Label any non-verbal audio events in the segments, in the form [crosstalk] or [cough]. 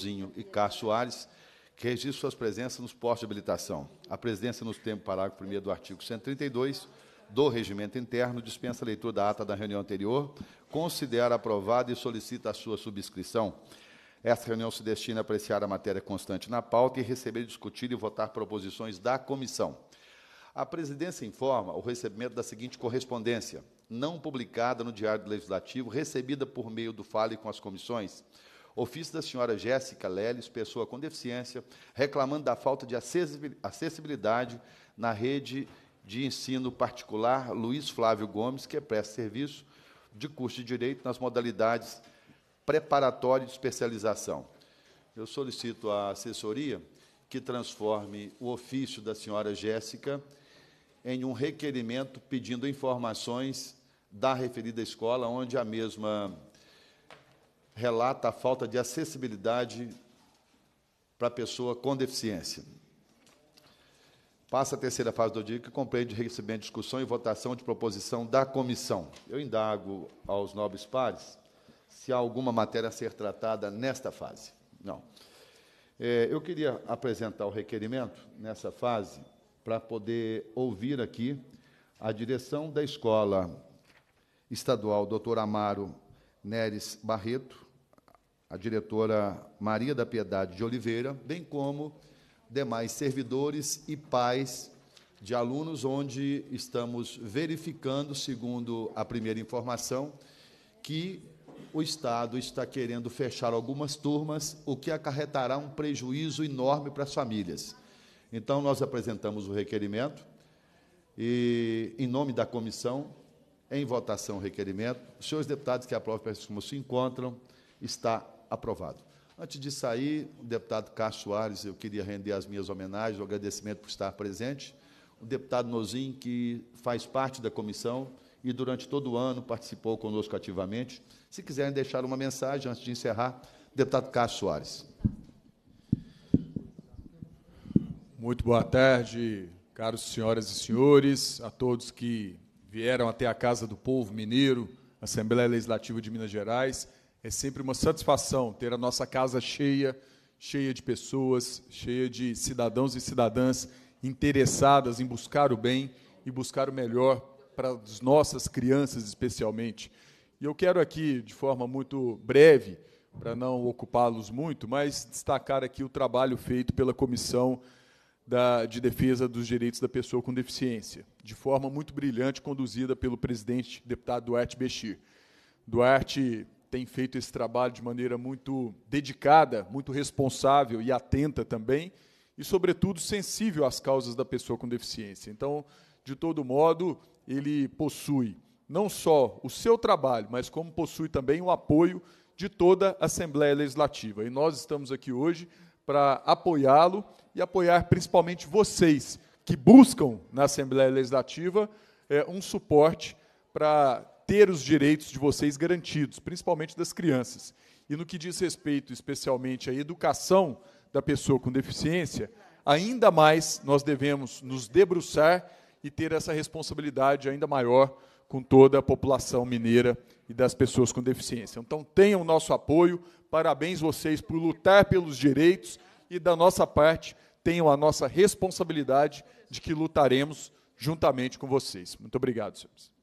Zinho e Cássio Soares que registram suas presenças nos postos de habilitação. A presidência, nos termos parágrafo 1 do artigo 132 do Regimento Interno, dispensa a leitura da ata da reunião anterior, considera aprovada e solicita a sua subscrição. Esta reunião se destina a apreciar a matéria constante na pauta e receber, discutir e votar proposições da comissão. A presidência informa o recebimento da seguinte correspondência, não publicada no Diário Legislativo, recebida por meio do FALE com as comissões, Ofício da senhora Jéssica Leles, pessoa com deficiência, reclamando da falta de acessibilidade na rede de ensino particular Luiz Flávio Gomes, que é presta serviço de curso de direito nas modalidades preparatório e especialização. Eu solicito à assessoria que transforme o ofício da senhora Jéssica em um requerimento pedindo informações da referida escola, onde a mesma relata a falta de acessibilidade para a pessoa com deficiência. Passa a terceira fase do dia que compreende recebimento, discussão e votação de proposição da comissão. Eu indago aos nobres pares se há alguma matéria a ser tratada nesta fase. Não. É, eu queria apresentar o requerimento nessa fase para poder ouvir aqui a direção da Escola Estadual Dr. Amaro Neres Barreto, a diretora Maria da Piedade de Oliveira, bem como demais servidores e pais de alunos, onde estamos verificando, segundo a primeira informação, que o Estado está querendo fechar algumas turmas, o que acarretará um prejuízo enorme para as famílias. Então, nós apresentamos o requerimento e, em nome da comissão, em votação o requerimento. Os senhores deputados que aprovam, peço como se encontram, está aprovado. Antes de sair, o deputado Cássio Soares, eu queria render as minhas homenagens, o agradecimento por estar presente. O deputado Nozin, que faz parte da comissão e durante todo o ano participou conosco ativamente. Se quiserem deixar uma mensagem antes de encerrar, deputado Cássio Soares. Muito boa tarde, caros senhoras e senhores, a todos que vieram até a Casa do Povo Mineiro, Assembleia Legislativa de Minas Gerais. É sempre uma satisfação ter a nossa casa cheia, cheia de pessoas, cheia de cidadãos e cidadãs interessadas em buscar o bem e buscar o melhor para as nossas crianças, especialmente. E eu quero aqui, de forma muito breve, para não ocupá-los muito, mas destacar aqui o trabalho feito pela Comissão da, de Defesa dos Direitos da Pessoa com Deficiência, de forma muito brilhante, conduzida pelo presidente, deputado Duarte Bechir. Duarte tem feito esse trabalho de maneira muito dedicada, muito responsável e atenta também, e, sobretudo, sensível às causas da pessoa com deficiência. Então, de todo modo, ele possui não só o seu trabalho, mas como possui também o apoio de toda a Assembleia Legislativa. E nós estamos aqui hoje para apoiá-lo e apoiar principalmente vocês que buscam na Assembleia Legislativa é, um suporte para ter os direitos de vocês garantidos, principalmente das crianças. E no que diz respeito especialmente à educação da pessoa com deficiência, ainda mais nós devemos nos debruçar e ter essa responsabilidade ainda maior com toda a população mineira e das pessoas com deficiência. Então tenham o nosso apoio, parabéns vocês por lutar pelos direitos e da nossa parte tenham a nossa responsabilidade de que lutaremos juntamente com vocês. Muito obrigado, senhores.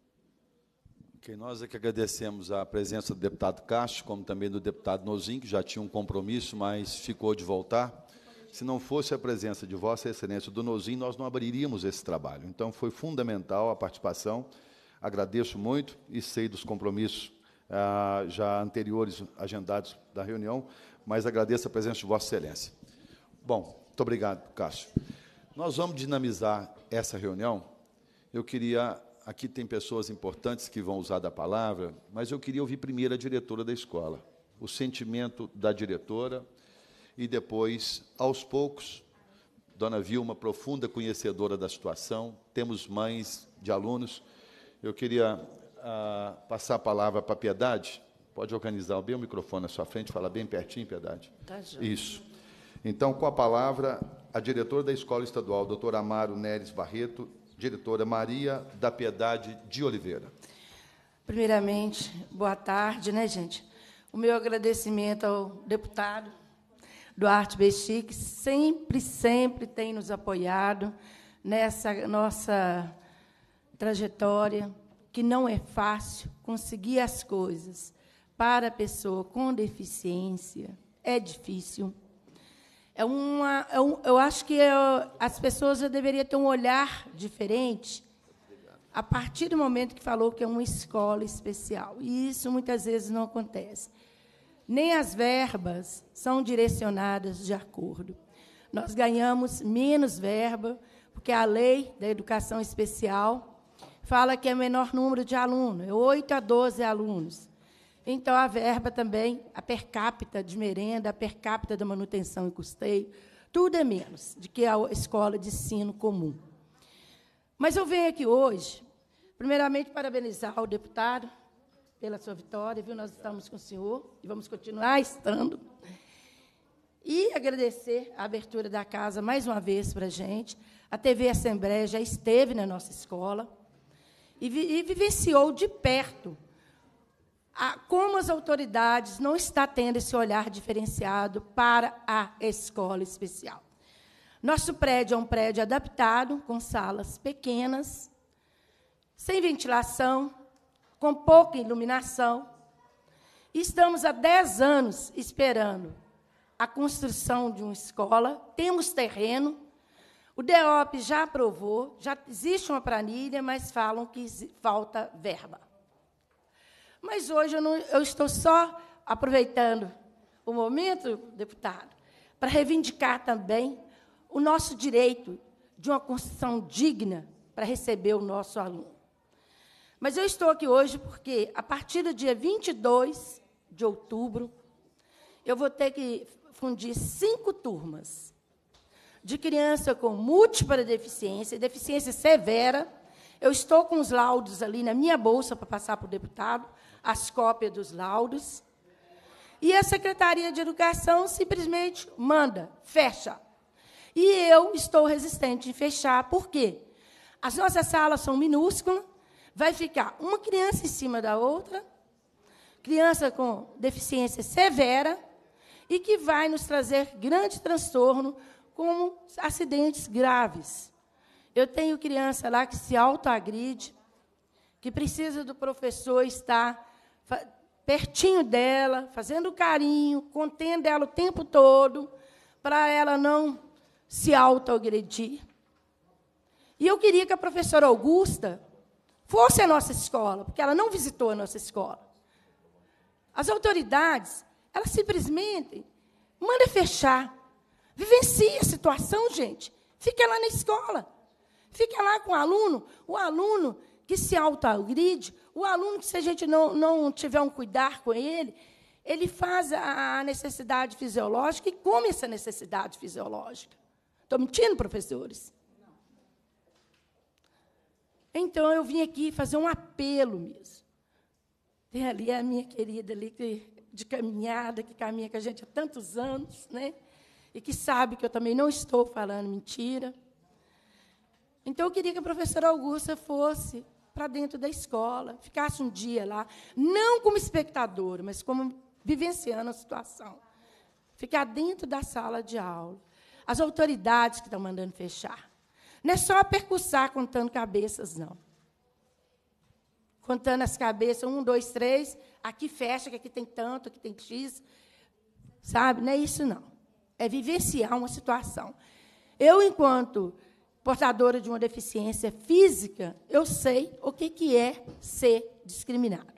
Ok, nós é que agradecemos a presença do deputado Castro, como também do deputado Nozin, que já tinha um compromisso, mas ficou de voltar. Se não fosse a presença de Vossa Excelência do Nozin, nós não abriríamos esse trabalho. Então, foi fundamental a participação. Agradeço muito e sei dos compromissos ah, já anteriores agendados da reunião, mas agradeço a presença de Vossa Excelência. Bom, muito obrigado, Castro. Nós vamos dinamizar essa reunião. Eu queria aqui tem pessoas importantes que vão usar da palavra, mas eu queria ouvir primeiro a diretora da escola, o sentimento da diretora, e depois, aos poucos, Dona Vilma, profunda conhecedora da situação, temos mães de alunos. Eu queria ah, passar a palavra para a Piedade. Pode organizar bem o microfone na sua frente, falar bem pertinho, Piedade. Tá, Isso. Então, com a palavra, a diretora da Escola Estadual, doutora Amaro Neres Barreto, diretora Maria da Piedade de Oliveira. Primeiramente, boa tarde, né, gente? O meu agradecimento ao deputado Duarte Bexi, que sempre, sempre tem nos apoiado nessa nossa trajetória, que não é fácil conseguir as coisas para a pessoa com deficiência. É difícil. É uma, é um, eu acho que eu, é, as pessoas já deveriam ter um olhar diferente a partir do momento que falou que é uma escola especial. E isso muitas vezes não acontece. Nem as verbas são direcionadas de acordo. Nós ganhamos menos verba, porque a lei da educação especial fala que é menor número de alunos, é 8 a 12 alunos. Então, a verba também, a per capita de merenda, a per capita da manutenção e custeio, tudo é menos do que a escola de ensino comum. Mas eu venho aqui hoje, primeiramente, parabenizar o deputado pela sua vitória, viu? Nós estamos com o senhor e vamos continuar estando. E agradecer a abertura da casa mais uma vez para a gente. A TV Assembleia já esteve na nossa escola e, vi e vivenciou de perto a, como as autoridades não estão tendo esse olhar diferenciado para a escola especial. Nosso prédio é um prédio adaptado, com salas pequenas, sem ventilação, com pouca iluminação. Estamos há 10 anos esperando a construção de uma escola, temos terreno, o DEOP já aprovou, já existe uma planilha, mas falam que falta verba. Mas hoje eu, não, eu estou só aproveitando o momento, deputado, para reivindicar também o nosso direito de uma construção digna para receber o nosso aluno. Mas eu estou aqui hoje porque, a partir do dia 22 de outubro, eu vou ter que fundir cinco turmas de criança com múltipla deficiência, deficiência severa. Eu estou com os laudos ali na minha bolsa para passar para o deputado, as cópias dos laudos. E a Secretaria de Educação simplesmente manda, fecha. E eu estou resistente em fechar, por quê? As nossas salas são minúsculas, vai ficar uma criança em cima da outra, criança com deficiência severa, e que vai nos trazer grande transtorno, como acidentes graves. Eu tenho criança lá que se autoagride, que precisa do professor estar pertinho dela, fazendo carinho, contendo ela o tempo todo, para ela não se autoagredir. E eu queria que a professora Augusta fosse à nossa escola, porque ela não visitou a nossa escola. As autoridades, elas simplesmente mandam fechar. Vivencie a situação, gente. Fica lá na escola. Fica lá com o aluno. O aluno que se autoagride, o aluno, que se a gente não, não tiver um cuidar com ele, ele faz a necessidade fisiológica e come essa necessidade fisiológica. Estou mentindo, professores? Então, eu vim aqui fazer um apelo mesmo. Tem ali a minha querida ali que, de caminhada, que caminha com a gente há tantos anos, né? e que sabe que eu também não estou falando mentira. Então, eu queria que a professora Augusta fosse para dentro da escola, ficasse um dia lá, não como espectador, mas como vivenciando a situação. Ficar dentro da sala de aula. As autoridades que estão mandando fechar. Não é só percursar contando cabeças, não. Contando as cabeças, um, dois, três, aqui fecha, que aqui tem tanto, aqui tem X. Sabe? Não é isso, não. É vivenciar uma situação. Eu, enquanto portadora de uma deficiência física, eu sei o que, que é ser discriminado,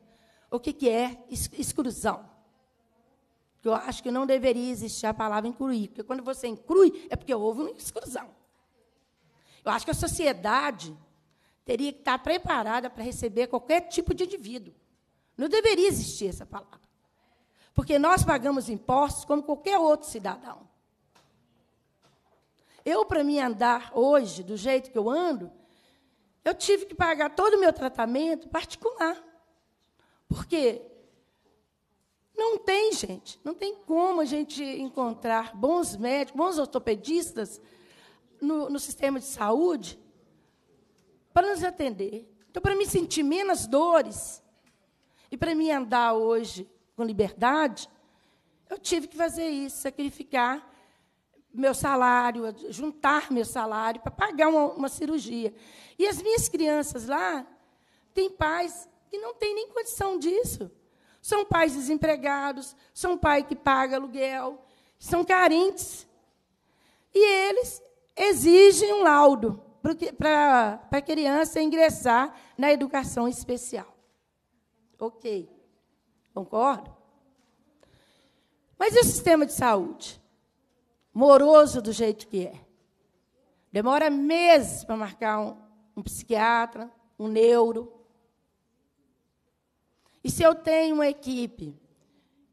o que, que é exclusão. Eu acho que não deveria existir a palavra incluir, porque quando você inclui, é porque houve uma exclusão. Eu acho que a sociedade teria que estar preparada para receber qualquer tipo de indivíduo. Não deveria existir essa palavra. Porque nós pagamos impostos como qualquer outro cidadão. Eu, para mim andar hoje, do jeito que eu ando, eu tive que pagar todo o meu tratamento particular. Por quê? Não tem, gente, não tem como a gente encontrar bons médicos, bons ortopedistas no, no sistema de saúde para nos atender. Então, para me sentir menos dores e para me andar hoje com liberdade, eu tive que fazer isso, sacrificar meu salário, juntar meu salário para pagar uma, uma, cirurgia. E as minhas crianças lá têm pais que não têm nem condição disso. São pais desempregados, são pai que paga aluguel, são carentes. E eles exigem um laudo para a criança ingressar na educação especial. Ok. Concordo? Mas e o sistema de saúde? moroso do jeito que é. Demora meses para marcar um, um psiquiatra, um neuro. E se eu tenho uma equipe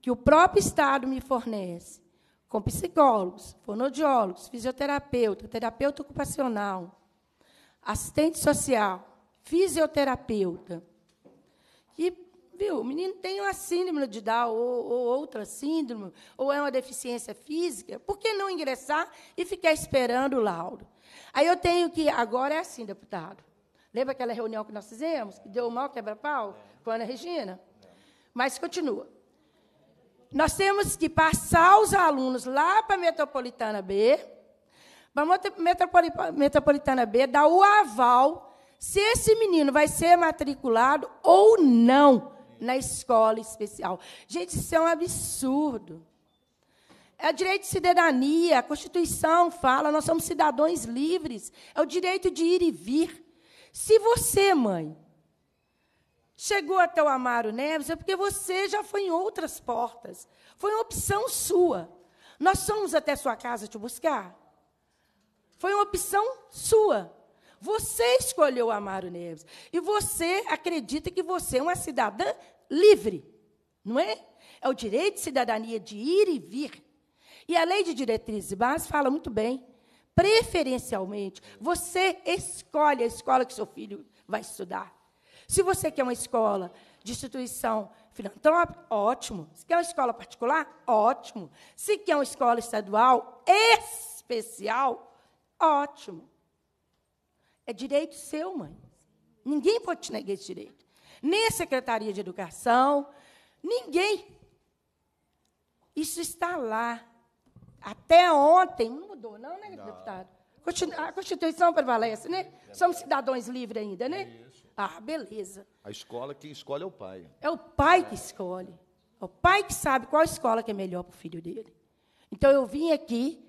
que o próprio Estado me fornece, com psicólogos, fonodiólogos, fisioterapeuta, terapeuta ocupacional, assistente social, fisioterapeuta, que Viu? O menino tem uma síndrome de Down ou, ou outra síndrome, ou é uma deficiência física. Por que não ingressar e ficar esperando o laudo? Aí eu tenho que. Agora é assim, deputado. Lembra aquela reunião que nós fizemos, que deu o mal quebra-pau com a Ana Regina? Mas continua. Nós temos que passar os alunos lá para a Metropolitana B, para a Metropolitana B dar o aval se esse menino vai ser matriculado ou não na escola especial. Gente, isso é um absurdo. É o direito de cidadania, a Constituição fala, nós somos cidadãos livres, é o direito de ir e vir. Se você, mãe, chegou até o Amaro Neves, é porque você já foi em outras portas. Foi uma opção sua. Nós somos até sua casa te buscar. Foi uma opção sua. Você escolheu amar o Neves. E você acredita que você é uma cidadã livre, não é? É o direito de cidadania de ir e vir. E a lei de diretrizes e bases fala muito bem. Preferencialmente, você escolhe a escola que seu filho vai estudar. Se você quer uma escola de instituição filantrópica, ótimo. Se quer uma escola particular, ótimo. Se quer uma escola estadual especial, ótimo. É direito seu, mãe. Ninguém pode te negar esse direito. Nem a Secretaria de Educação, ninguém. Isso está lá. Até ontem, não mudou, não, né, não. deputado? A Constituição prevalece, né? Somos cidadãos livres ainda, né? Isso. Ah, beleza. A escola, quem escolhe é o pai. É o pai que escolhe. É o pai que sabe qual escola que é melhor para o filho dele. Então, eu vim aqui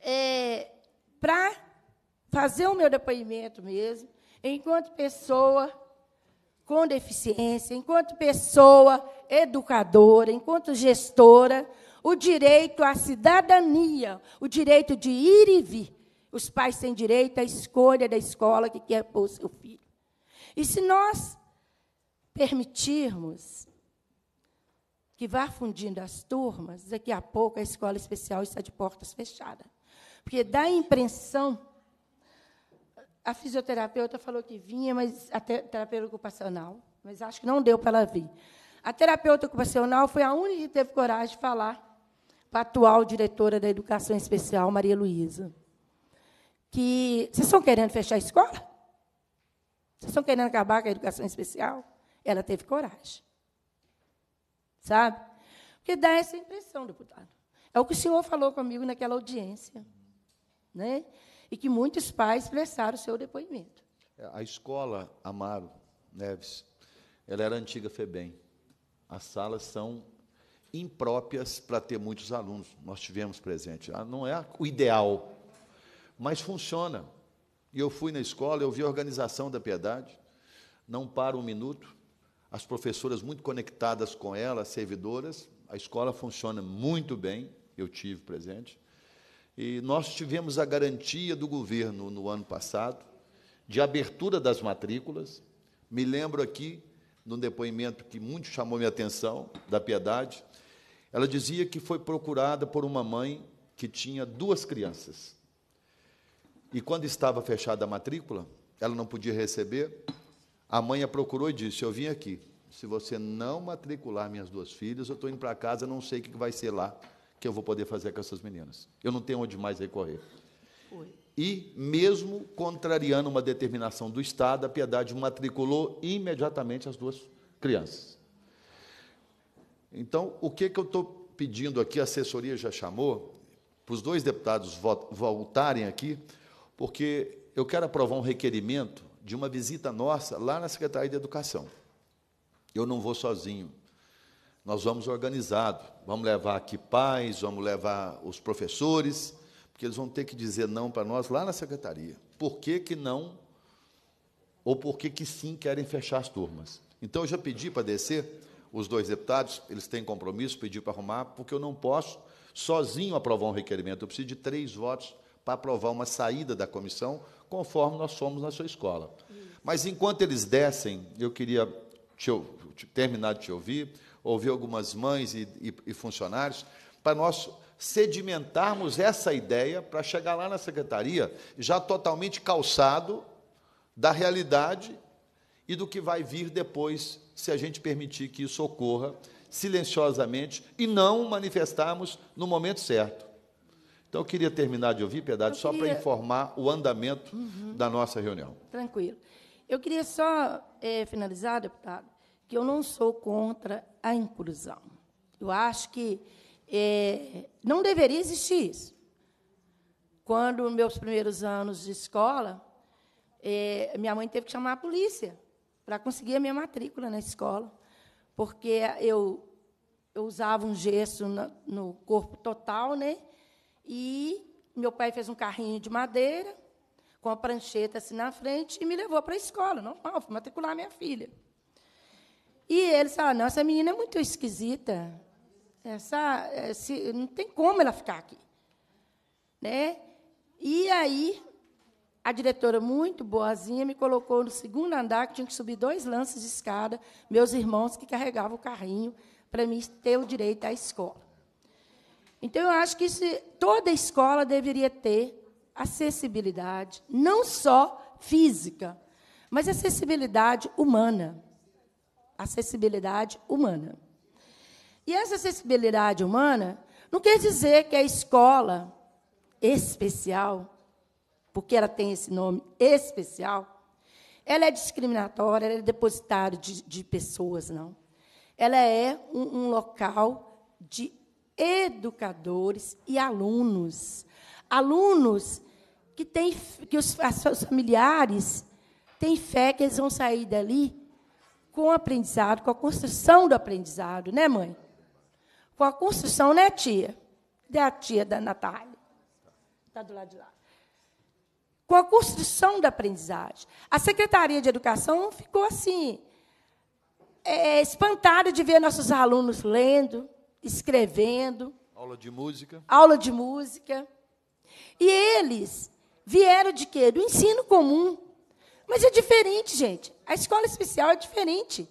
é, eh, para fazer o meu depoimento mesmo, enquanto pessoa com deficiência, enquanto pessoa educadora, enquanto gestora, o direito à cidadania, o direito de ir e vir. Os pais têm direito à escolha da escola que quer pôr o seu filho. E se nós permitirmos que vá fundindo as turmas, daqui a pouco a escola especial está de portas fechadas. Porque dá a impressão a fisioterapeuta falou que vinha, mas a terapeuta ocupacional, mas acho que não deu para ela vir. A terapeuta ocupacional foi a única que teve coragem de falar para a atual diretora da Educação Especial, Maria Luísa, que vocês estão querendo fechar a escola? Vocês estão querendo acabar com a educação especial? Ela teve coragem. Sabe? Porque dá essa impressão, deputado. É o que o senhor falou comigo naquela audiência. Né? e que muitos pais prestaram o seu depoimento. É, a escola Amaro Neves, ela era antiga FEBEM. As salas são impróprias para ter muitos alunos. Nós tivemos presente. Ah, não é o ideal, mas funciona. E eu fui na escola, eu vi a organização da piedade, não para um minuto, as professoras muito conectadas com ela, as servidoras, a escola funciona muito bem, eu tive presente. E nós tivemos a garantia do governo no ano passado de abertura das matrículas. Me lembro aqui num depoimento que muito chamou minha atenção, da Piedade. Ela dizia que foi procurada por uma mãe que tinha duas crianças. E quando estava fechada a matrícula, ela não podia receber. A mãe a procurou e disse: Eu vim aqui. Se você não matricular minhas duas filhas, eu estou indo para casa, não sei o que vai ser lá que eu vou poder fazer com essas meninas. Eu não tenho onde mais recorrer. Foi. E, mesmo contrariando uma determinação do Estado, a Piedade matriculou imediatamente as duas crianças. Então, o que, que eu estou pedindo aqui, a assessoria já chamou, para os dois deputados voltarem aqui, porque eu quero aprovar um requerimento de uma visita nossa lá na Secretaria de Educação. Eu não vou sozinho, nós vamos organizado. Vamos levar aqui pais, vamos levar os professores, porque eles vão ter que dizer não para nós lá na secretaria. Por que, que não? Ou por que, que sim querem fechar as turmas? Então eu já pedi para descer, os dois deputados, eles têm compromisso, pedi para arrumar, porque eu não posso sozinho aprovar um requerimento. Eu preciso de três votos para aprovar uma saída da comissão, conforme nós somos na sua escola. Mas enquanto eles descem, eu queria te, te, terminar de te ouvir ouvir algumas mães e, e, e funcionários, para nós sedimentarmos essa ideia para chegar lá na secretaria já totalmente calçado da realidade e do que vai vir depois, se a gente permitir que isso ocorra silenciosamente e não manifestarmos no momento certo. Então, eu queria terminar de ouvir, Piedade, só para informar o andamento uhum. da nossa reunião. Tranquilo. Eu queria só é, finalizar, deputado, que eu não sou contra a inclusão. Eu acho que é, não deveria existir isso. Quando, meus primeiros anos de escola, é, minha mãe teve que chamar a polícia para conseguir a minha matrícula na escola, porque eu, eu usava um gesso no, no corpo total, né? E meu pai fez um carrinho de madeira com a prancheta assim na frente e me levou para a escola, normal, fui matricular minha filha. E eles falaram, não, essa menina é muito esquisita. Essa, esse, não tem como ela ficar aqui. Né? E aí, a diretora, muito boazinha, me colocou no segundo andar, que tinha que subir dois lances de escada, meus irmãos que carregavam o carrinho, para mim ter o direito à escola. Então, eu acho que toda escola deveria ter acessibilidade, não só física, mas acessibilidade humana acessibilidade humana. E essa acessibilidade humana não quer dizer que a escola especial, porque ela tem esse nome especial, ela é discriminatória, ela é depositário de, de pessoas, não. Ela é um, um local de educadores e alunos. Alunos que, têm, que os, seus familiares têm fé que eles vão sair dali com o aprendizado, com a construção do aprendizado, né, mãe? Com a construção, né, tia? Da né, a tia da Natália? Está do lado de lá. Com a construção da aprendizagem. A Secretaria de Educação ficou assim, é, é, espantada de ver nossos alunos lendo, escrevendo. Aula de música. Aula de música. E eles vieram de quê? Do ensino comum. Mas é diferente, gente. A escola especial é diferente.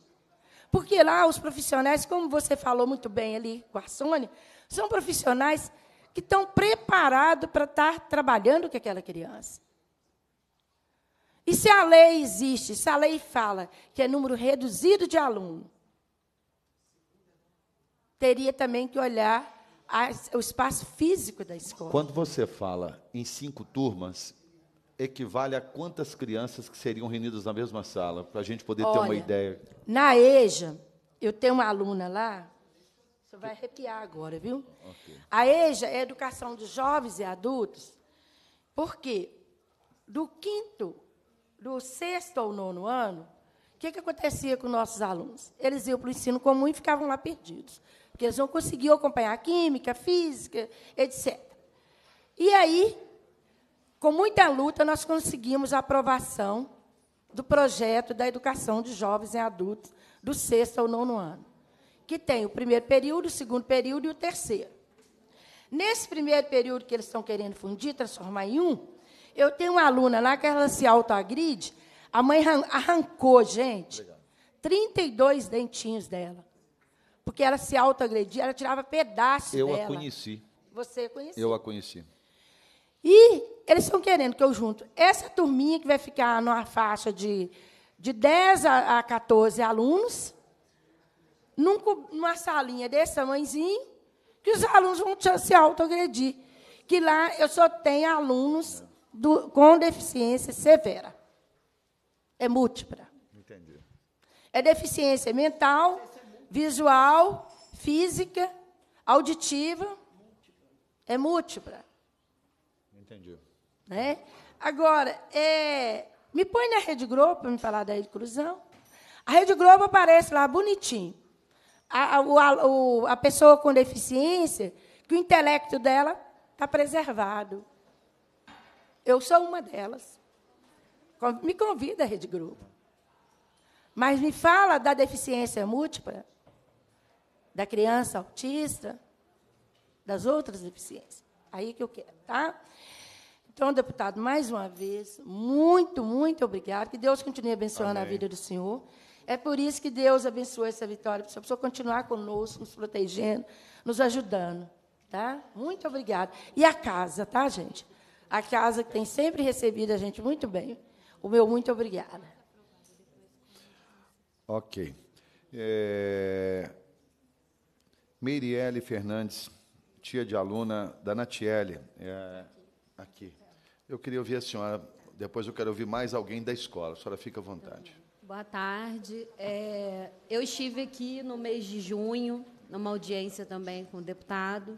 Porque lá os profissionais, como você falou muito bem ali com a Sônia, são profissionais que estão preparados para estar trabalhando com aquela criança. E se a lei existe, se a lei fala que é número reduzido de aluno, teria também que olhar a, o espaço físico da escola. Quando você fala em cinco turmas, equivale a quantas crianças que seriam reunidas na mesma sala, para a gente poder Olha, ter uma ideia? Na EJA, eu tenho uma aluna lá, você vai arrepiar agora, viu? Okay. A EJA é a educação dos jovens e adultos, porque do quinto, do sexto ao nono ano, o que, que acontecia com nossos alunos? Eles iam para o ensino comum e ficavam lá perdidos, porque eles não conseguiam acompanhar química, física, etc. E aí, com muita luta, nós conseguimos a aprovação do projeto da educação de jovens e adultos do sexto ao nono ano, que tem o primeiro período, o segundo período e o terceiro. Nesse primeiro período que eles estão querendo fundir, transformar em um, eu tenho uma aluna lá que ela se autoagride, a mãe arrancou, gente, 32 dentinhos dela. Porque ela se autoagredia, ela tirava pedaços eu dela. Eu a conheci. Você conheceu. Eu a conheci. E eles estão querendo que eu junto essa turminha que vai ficar numa faixa de, de 10 a, a 14 alunos, num, numa salinha desse tamanhozinho, que os alunos vão se autoagredir. Que lá eu só tenho alunos do, com deficiência severa. É múltipla. Entendi. É deficiência mental, visual, física, auditiva. É múltipla. Entendi. Né? Agora, é, me põe na Rede Globo para me falar da inclusão. A Rede Globo aparece lá bonitinho. A, a, o, a pessoa com deficiência, que o intelecto dela está preservado. Eu sou uma delas. Me convida a Rede Globo. Mas me fala da deficiência múltipla, da criança autista, das outras deficiências. Aí que eu quero, tá? Então, deputado, mais uma vez, muito, muito obrigado. Que Deus continue abençoando Amém. a vida do senhor. É por isso que Deus abençoe essa vitória, para o senhor continuar conosco, nos protegendo, nos ajudando. Tá? Muito obrigado. E a casa, tá, gente? A casa que tem sempre recebido a gente muito bem. O meu muito obrigada. Ok. É... Meirelle Fernandes, tia de aluna da Natiele. É... Aqui. Eu queria ouvir a senhora, depois eu quero ouvir mais alguém da escola. A senhora fica à vontade. Boa tarde. É, eu estive aqui no mês de junho, numa audiência também com o deputado,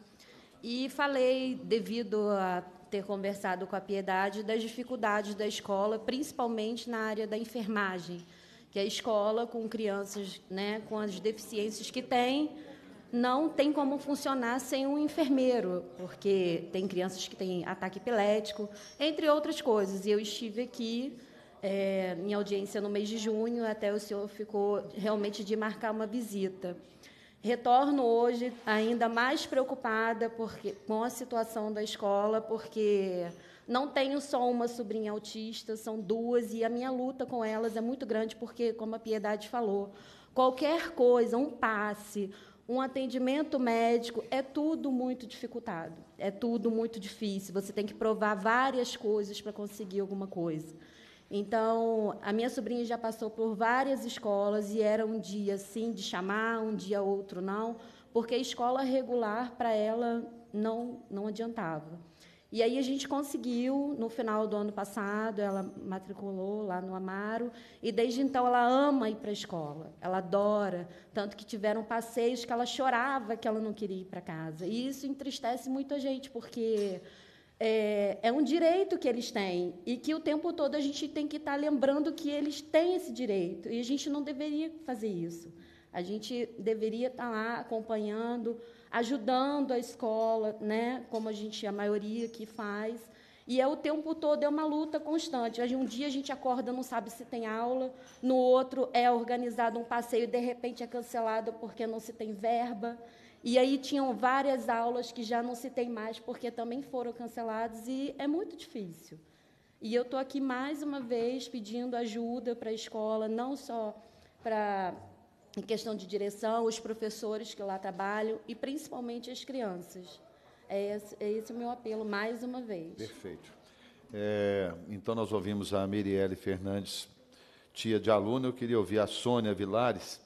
e falei, devido a ter conversado com a Piedade, das dificuldades da escola, principalmente na área da enfermagem, que é a escola com crianças né, com as deficiências que tem não tem como funcionar sem um enfermeiro, porque tem crianças que têm ataque epilético, entre outras coisas. E eu estive aqui é, em audiência no mês de junho, até o senhor ficou realmente de marcar uma visita. Retorno hoje ainda mais preocupada porque, com a situação da escola, porque não tenho só uma sobrinha autista, são duas, e a minha luta com elas é muito grande, porque, como a Piedade falou, qualquer coisa, um passe, um atendimento médico, é tudo muito dificultado, é tudo muito difícil. Você tem que provar várias coisas para conseguir alguma coisa. Então, a minha sobrinha já passou por várias escolas e era um dia sim de chamar, um dia outro não, porque a escola regular para ela não não adiantava. E aí a gente conseguiu, no final do ano passado, ela matriculou lá no Amaro, e desde então ela ama ir para a escola, ela adora, tanto que tiveram passeios que ela chorava que ela não queria ir para casa. E isso entristece muito a gente, porque é, é, um direito que eles têm, e que o tempo todo a gente tem que estar tá lembrando que eles têm esse direito, e a gente não deveria fazer isso. A gente deveria estar tá lá acompanhando, ajudando a escola, né, como a gente, a maioria que faz. E é o tempo todo, é uma luta constante. Um dia a gente acorda, não sabe se tem aula, no outro é organizado um passeio e de repente é cancelado porque não se tem verba. E aí tinham várias aulas que já não se tem mais porque também foram canceladas e é muito difícil. E eu estou aqui mais uma vez pedindo ajuda para a escola, não só para em questão de direção, os professores que lá trabalham e principalmente as crianças. É esse, é esse o meu apelo, mais uma vez. Perfeito. É, então, nós ouvimos a Mirielle Fernandes, tia de aluno. Eu queria ouvir a Sônia Vilares.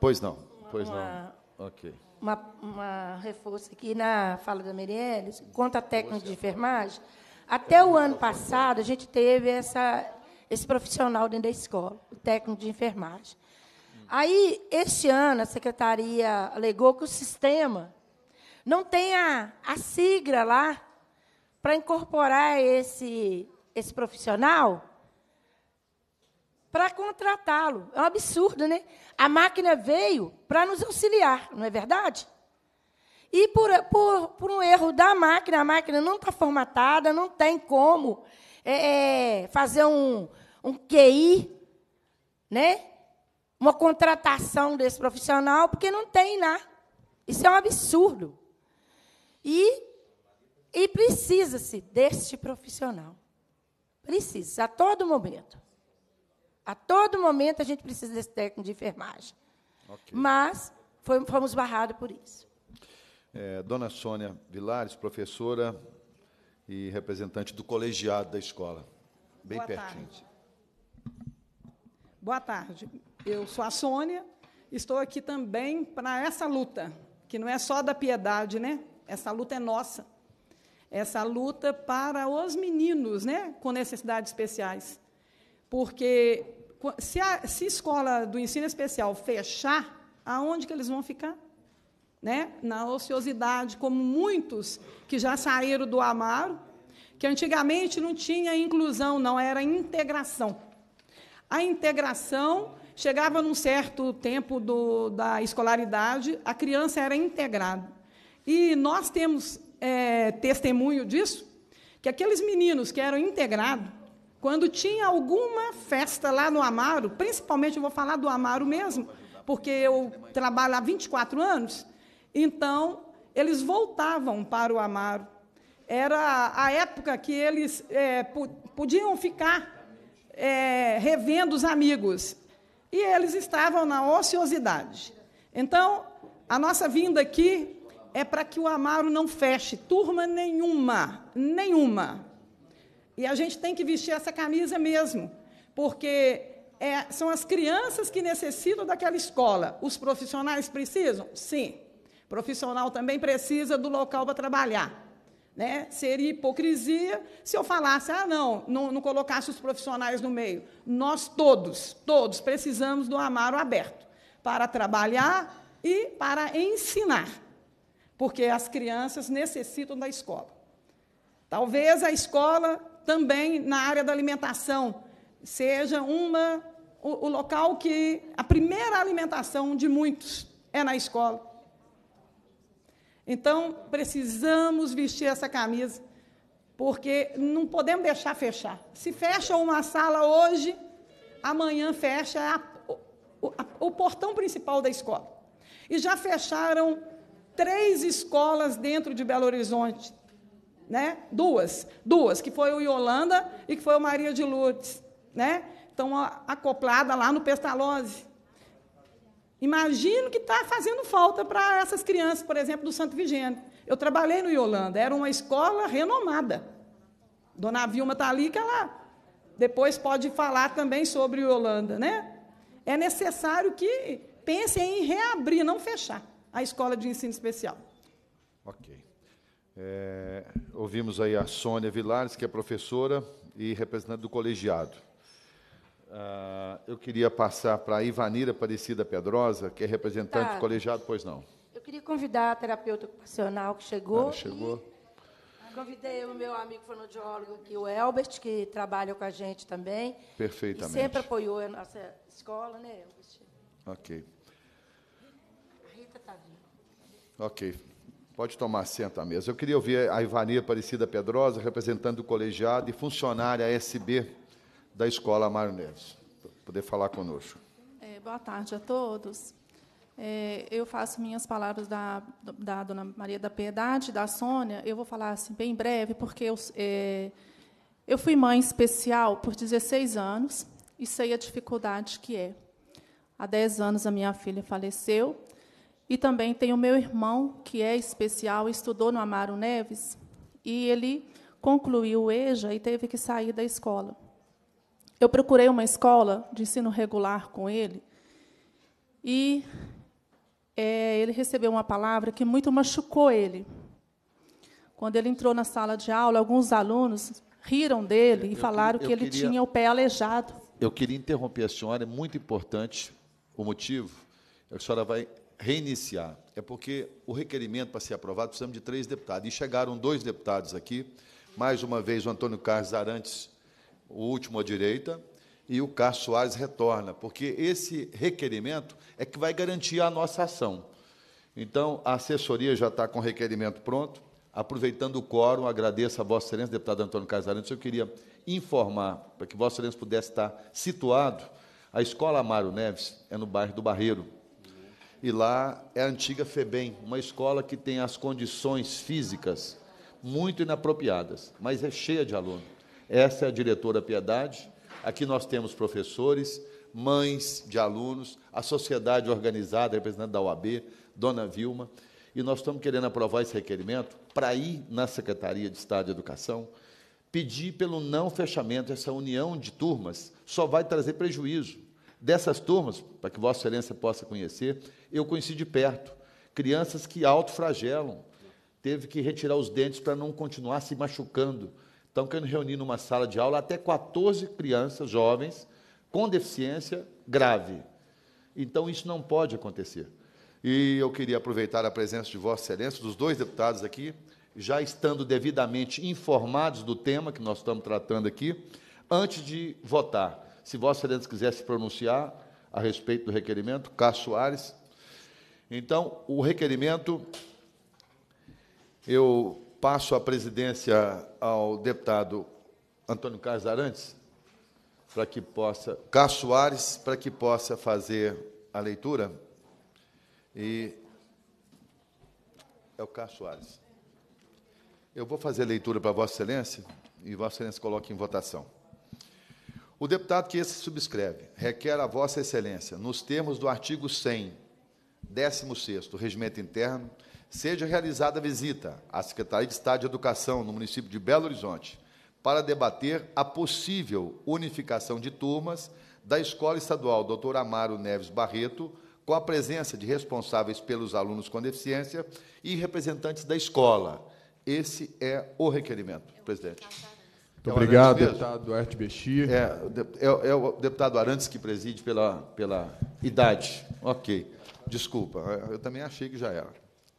pois não, uma, pois não. Uma, ok. Uma, uma reforço aqui na fala da Mirielle, conta à técnica de enfermagem. Até o ano passado, a gente teve essa, esse profissional dentro da escola, o técnico de enfermagem. Aí, este ano, a secretaria alegou que o sistema não tem a, a sigla lá para incorporar esse, esse profissional para contratá-lo. É um absurdo, né? A máquina veio para nos auxiliar, não é verdade? E por, por, por um erro da máquina, a máquina não está formatada, não tem como é, é fazer um, um QI, né? uma contratação desse profissional, porque não tem lá. Né? Isso é um absurdo. E, e precisa-se deste profissional. Precisa, a todo momento. A todo momento a gente precisa desse técnico de enfermagem. Okay. Mas foi, fomos barrados por isso. É, dona Sônia Vilares, professora e representante do colegiado da escola. Bem Boa Tarde. Boa tarde. Eu sou a Sônia, estou aqui também para essa luta, que não é só da piedade, né? Essa luta é nossa. Essa luta para os meninos, né, com necessidades especiais. Porque se a se escola do ensino especial fechar, aonde que eles vão ficar? Né? Na ociosidade, como muitos que já saíram do Amaro, que antigamente não tinha inclusão, não era integração. A integração Chegava num certo tempo do, da escolaridade, a criança era integrada. E nós temos é, testemunho disso, que aqueles meninos que eram integrados, quando tinha alguma festa lá no Amaro, principalmente eu vou falar do Amaro mesmo, porque eu trabalho há 24 anos, então eles voltavam para o Amaro. Era a época que eles é, podiam ficar é, revendo os amigos e eles estavam na ociosidade. Então, a nossa vinda aqui é para que o Amaro não feche turma nenhuma, nenhuma. E a gente tem que vestir essa camisa mesmo, porque é, são as crianças que necessitam daquela escola. Os profissionais precisam? Sim. Profissional também precisa do local para trabalhar. Né? Seria hipocrisia se eu falasse, ah, não, não, não colocasse os profissionais no meio. Nós todos, todos precisamos do amaro aberto para trabalhar e para ensinar, porque as crianças necessitam da escola. Talvez a escola também na área da alimentação seja uma o, o local que a primeira alimentação de muitos é na escola. Então, precisamos vestir essa camisa, porque não podemos deixar fechar. Se fecha uma sala hoje, amanhã fecha é a, o, a, o portão principal da escola. E já fecharam três escolas dentro de Belo Horizonte, né? Duas, duas, que foi o Yolanda e que foi o Maria de Lourdes, né? Estão acopladas lá no Pestalozzi. Imagino que está fazendo falta para essas crianças, por exemplo, do Santo Vigênio. Eu trabalhei no Yolanda, era uma escola renomada. Dona Vilma está ali, que ela depois pode falar também sobre o Yolanda. Né? É necessário que pensem em reabrir, não fechar, a escola de ensino especial. Ok. É, ouvimos aí a Sônia Vilares, que é professora e representante do colegiado. Uh, eu queria passar para a Ivanira Aparecida Pedrosa, que é representante tá. do colegiado, pois não. Eu queria convidar a terapeuta ocupacional que chegou. chegou. Convidei o meu amigo fonoaudiólogo aqui, é o Elbert, que trabalha com a gente também. Perfeitamente. E sempre apoiou a nossa escola, né, Elbert? Ok. A Rita está vindo. Ok. Pode tomar assento à mesa. Eu queria ouvir a Ivania Aparecida Pedrosa, representante do colegiado e funcionária SB da Escola Amaro Neves, para poder falar conosco. É, boa tarde a todos. É, eu faço minhas palavras da, da Dona Maria da Piedade, da Sônia. Eu vou falar assim, bem breve, porque eu, é, eu fui mãe especial por 16 anos e sei a dificuldade que é. Há 10 anos a minha filha faleceu e também tenho o meu irmão, que é especial, estudou no Amaro Neves e ele concluiu o EJA e teve que sair da escola. Eu procurei uma escola de ensino regular com ele e é, ele recebeu uma palavra que muito machucou ele. Quando ele entrou na sala de aula, alguns alunos riram dele e falaram eu, eu que ele queria, tinha o pé aleijado. Eu queria interromper a senhora, é muito importante o motivo. A senhora vai reiniciar. É porque o requerimento para ser aprovado precisamos de três deputados. E chegaram dois deputados aqui. Mais uma vez, o Antônio Carlos Arantes o último à direita, e o Carlos Soares retorna, porque esse requerimento é que vai garantir a nossa ação. Então, a assessoria já está com o requerimento pronto. Aproveitando o quórum, agradeço a Vossa Excelência, deputado Antônio Casarantes, eu queria informar, para que Vossa Excelência pudesse estar situado, a Escola Amaro Neves é no bairro do Barreiro. E lá é a antiga FEBEM, uma escola que tem as condições físicas muito inapropriadas, mas é cheia de alunos. Essa é a diretora Piedade. Aqui nós temos professores, mães de alunos, a sociedade organizada, representante da OAB, Dona Vilma, e nós estamos querendo aprovar esse requerimento para ir na Secretaria de Estado de Educação pedir pelo não fechamento essa união de turmas só vai trazer prejuízo. Dessas turmas, para que Vossa Excelência possa conhecer, eu conheci de perto crianças que autofragelam, teve que retirar os dentes para não continuar se machucando Estão querendo reunir numa sala de aula até 14 crianças jovens com deficiência grave. Então, isso não pode acontecer. E eu queria aproveitar a presença de Vossa Excelência, dos dois deputados aqui, já estando devidamente informados do tema que nós estamos tratando aqui, antes de votar. Se Vossa Excelência quisesse se pronunciar a respeito do requerimento, Cássio Soares. Então, o requerimento, eu Passo a presidência ao deputado Antônio Carlos Arantes, para que possa. Carlos Soares, para que possa fazer a leitura. E. É o Carlos Soares. Eu vou fazer a leitura para Vossa Excelência e Vossa Excelência coloque em votação. O deputado que esse subscreve requer a Vossa Excelência, nos termos do artigo 100, 16º Regimento Interno, seja realizada a visita à Secretaria de Estado de Educação no município de Belo Horizonte para debater a possível unificação de turmas da Escola Estadual Dr. Amaro Neves Barreto, com a presença de responsáveis pelos alunos com deficiência e representantes da escola. Esse é o requerimento, presidente. Muito é obrigado, então, deputado Arte Bexir. É, é, é, o deputado Arantes que preside pela, pela idade. Ok. Desculpa, eu também achei que já era.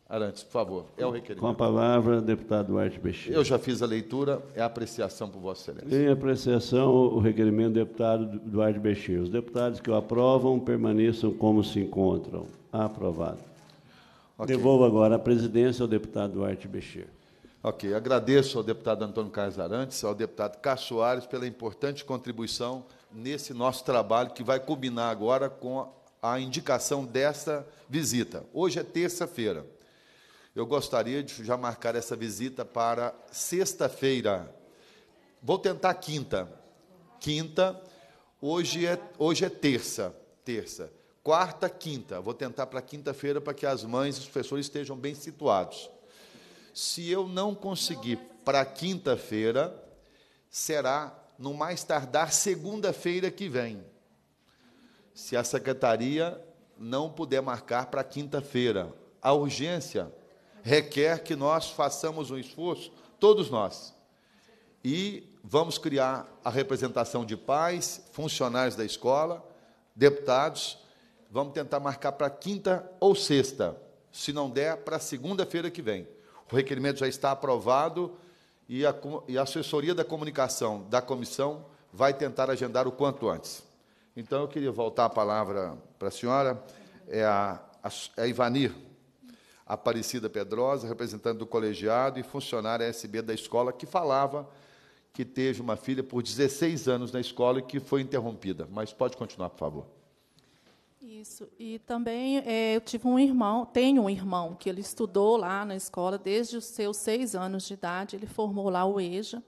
Arantes, por favor, é o requerimento. Com a palavra, deputado Duarte Bexeira. Eu já fiz a leitura, é a apreciação por Vossa Excelência. Em apreciação, o requerimento do deputado Duarte Bexeira. Os deputados que o aprovam permaneçam como se encontram. Aprovado. Okay. Devolvo agora a presidência ao deputado Duarte Bexeira. Ok, agradeço ao deputado Antônio Carlos Arantes, ao deputado Cássio Soares pela importante contribuição nesse nosso trabalho que vai combinar agora com a indicação dessa visita. Hoje é terça-feira eu gostaria de já marcar essa visita para sexta-feira. Vou tentar quinta. Quinta, hoje é, hoje é terça. Terça. Quarta, quinta. Vou tentar para quinta-feira para que as mães e os professores estejam bem situados. Se eu não conseguir para quinta-feira, será no mais tardar segunda-feira que vem. Se a secretaria não puder marcar para quinta-feira, a urgência requer que nós façamos um esforço, todos nós. E vamos criar a representação de pais, funcionários da escola, deputados. Vamos tentar marcar para quinta ou sexta, se não der, para segunda-feira que vem. O requerimento já está aprovado e a, e a assessoria da comunicação da comissão vai tentar agendar o quanto antes. Então, eu queria voltar a palavra para a senhora, é a, a, é a Ivanir. Aparecida Pedrosa, representante do colegiado e funcionária SB da escola, que falava que teve uma filha por 16 anos na escola e que foi interrompida. Mas pode continuar, por favor. Isso. E também é, eu tive um irmão, tenho um irmão que ele estudou lá na escola desde os seus seis anos de idade. Ele formou lá o EJA.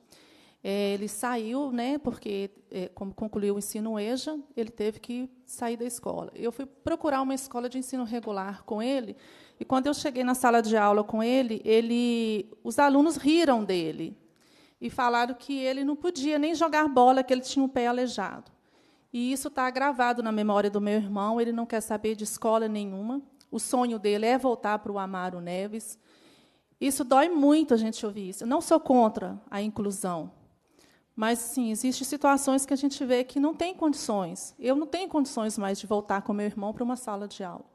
É, ele saiu, né? Porque é, como concluiu o ensino EJA, ele teve que sair da escola. Eu fui procurar uma escola de ensino regular com ele e quando eu cheguei na sala de aula com ele, ele, os alunos riram dele e falaram que ele não podia nem jogar bola, que ele tinha o um pé aleijado. E isso está gravado na memória do meu irmão. Ele não quer saber de escola nenhuma. O sonho dele é voltar para o Amaro Neves. Isso dói muito a gente ouvir isso. Eu não sou contra a inclusão, mas sim, existem situações que a gente vê que não tem condições. Eu não tenho condições mais de voltar com meu irmão para uma sala de aula.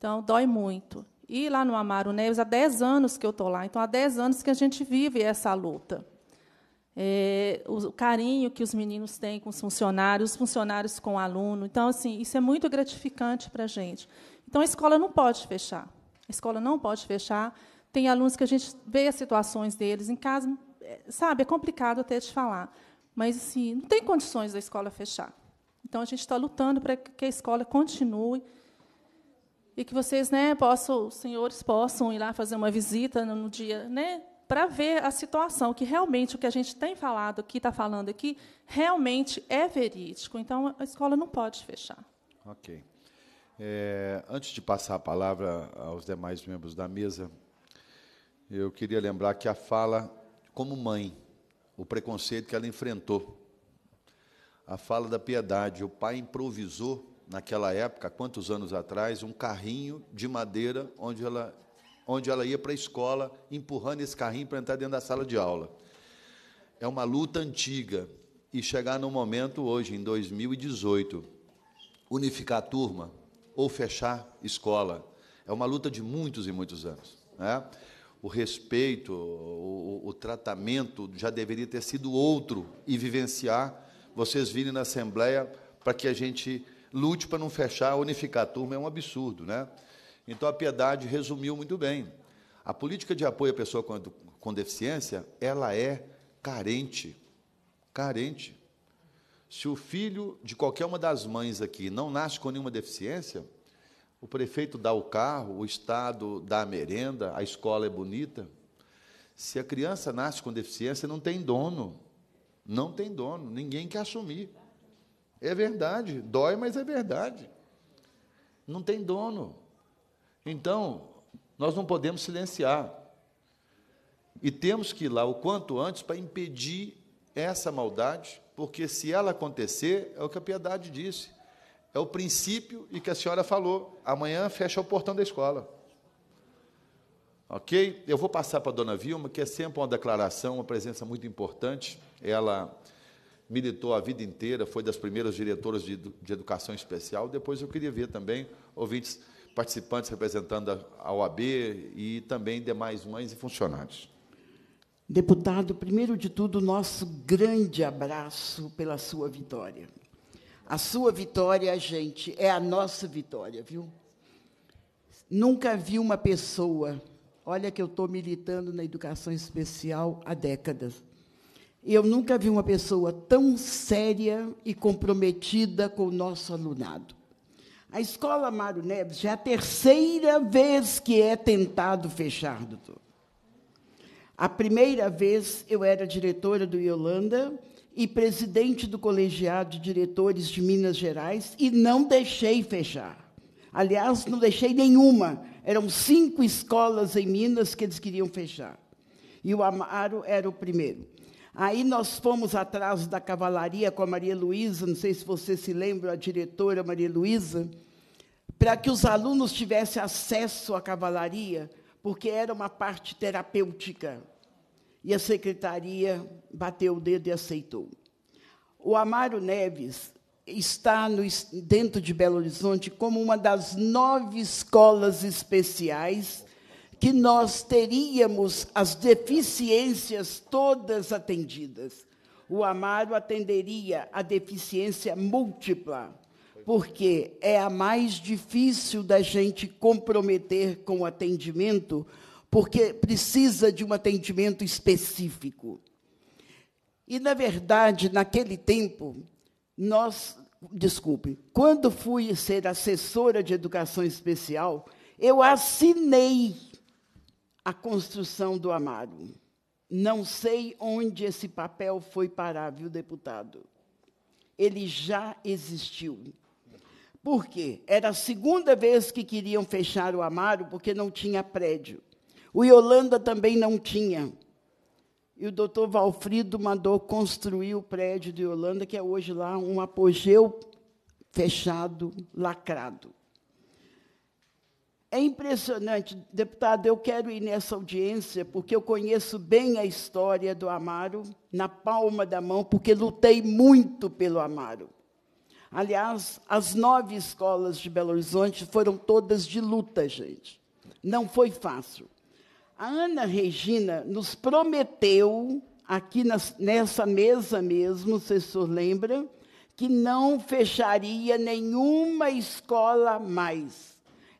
Então, dói muito. E lá no Amaro Neves, há 10 anos que eu estou lá, então há 10 anos que a gente vive essa luta. É, o carinho que os meninos têm com os funcionários, os funcionários com o aluno. Então, assim, isso é muito gratificante para a gente. Então, a escola não pode fechar. A escola não pode fechar. Tem alunos que a gente vê as situações deles em casa, é, sabe, é complicado até de falar. Mas, assim, não tem condições da escola fechar. Então, a gente está lutando para que a escola continue e que vocês, né, possam, os senhores possam ir lá fazer uma visita no dia, né, para ver a situação, que realmente o que a gente tem falado aqui, está falando aqui, realmente é verídico. Então, a escola não pode fechar. Ok. É, antes de passar a palavra aos demais membros da mesa, eu queria lembrar que a fala, como mãe, o preconceito que ela enfrentou, a fala da piedade, o pai improvisou naquela época, quantos anos atrás, um carrinho de madeira onde ela, onde ela ia para a escola, empurrando esse carrinho para entrar dentro da sala de aula. É uma luta antiga. E chegar no momento hoje, em 2018, unificar a turma ou fechar escola. É uma luta de muitos e muitos anos. Né? o respeito, o, o, tratamento já deveria ter sido outro e vivenciar. Vocês virem na Assembleia para que a gente lute para não fechar, unificar a turma, é um absurdo. Né? Então, a Piedade resumiu muito bem. A política de apoio à pessoa com, com deficiência, ela é carente, carente. Se o filho de qualquer uma das mães aqui não nasce com nenhuma deficiência, o prefeito dá o carro, o Estado dá a merenda, a escola é bonita. Se a criança nasce com deficiência, não tem dono. Não tem dono, ninguém quer assumir. É verdade. Dói, mas é verdade. Não tem dono. Então, nós não podemos silenciar. E temos que ir lá o quanto antes para impedir essa maldade, porque se ela acontecer, é o que a piedade disse. É o princípio e que a senhora falou. Amanhã fecha o portão da escola. Ok? Eu vou passar para a dona Vilma, que é sempre uma declaração, uma presença muito importante. Ela militou a vida inteira, foi das primeiras diretoras de, de educação especial. Depois eu queria ver também ouvintes, participantes representando a, a OAB e também demais mães e funcionários. Deputado, primeiro de tudo, nosso grande abraço pela sua vitória. A sua vitória, gente, é a nossa vitória, viu? Nunca vi uma pessoa, olha que eu estou militando na educação especial há décadas, eu nunca vi uma pessoa tão séria e comprometida com o nosso alunado. A escola Mário Neves já é a terceira vez que é tentado fechar, doutor. A primeira vez eu era diretora do Yolanda e presidente do colegiado de diretores de Minas Gerais e não deixei fechar. Aliás, não deixei nenhuma. Eram cinco escolas em Minas que eles queriam fechar. E o Amaro era o primeiro. Aí nós fomos atrás da cavalaria com a Maria Luísa, não sei se você se lembra, a diretora Maria Luísa, para que os alunos tivessem acesso à cavalaria, porque era uma parte terapêutica. E a secretaria bateu o dedo e aceitou. O Amaro Neves está no, dentro de Belo Horizonte como uma das nove escolas especiais que nós teríamos as deficiências todas atendidas. O Amaro atenderia a deficiência múltipla, porque é a mais difícil da gente comprometer com o atendimento, porque precisa de um atendimento específico. E, na verdade, naquele tempo, nós. Desculpe, quando fui ser assessora de educação especial, eu assinei a construção do Amaro. Não sei onde esse papel foi parar, viu, deputado? Ele já existiu. Por quê? Era a segunda vez que queriam fechar o Amaro, porque não tinha prédio. O Yolanda também não tinha. E o doutor Valfrido mandou construir o prédio de Yolanda, que é hoje lá um apogeu fechado, lacrado. É impressionante, deputado, eu quero ir nessa audiência porque eu conheço bem a história do Amaro na palma da mão, porque lutei muito pelo Amaro. Aliás, as nove escolas de Belo Horizonte foram todas de luta, gente. Não foi fácil. A Ana Regina nos prometeu, aqui nas, nessa mesa mesmo, se o senhor lembra, que não fecharia nenhuma escola mais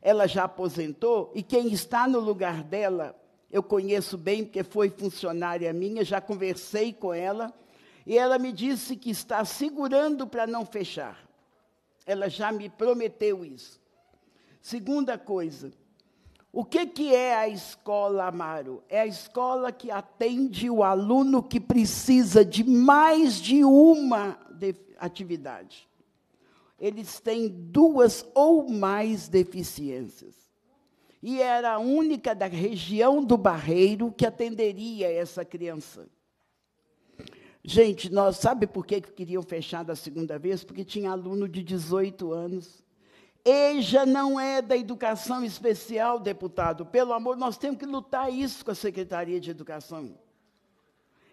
ela já aposentou e quem está no lugar dela, eu conheço bem porque foi funcionária minha, já conversei com ela e ela me disse que está segurando para não fechar. Ela já me prometeu isso. Segunda coisa, o que, que é a escola Amaro? É a escola que atende o aluno que precisa de mais de uma atividade eles têm duas ou mais deficiências. E era a única da região do Barreiro que atenderia essa criança. Gente, nós sabe por que queriam fechar da segunda vez? Porque tinha aluno de 18 anos. EJA não é da educação especial, deputado. Pelo amor, nós temos que lutar isso com a Secretaria de Educação.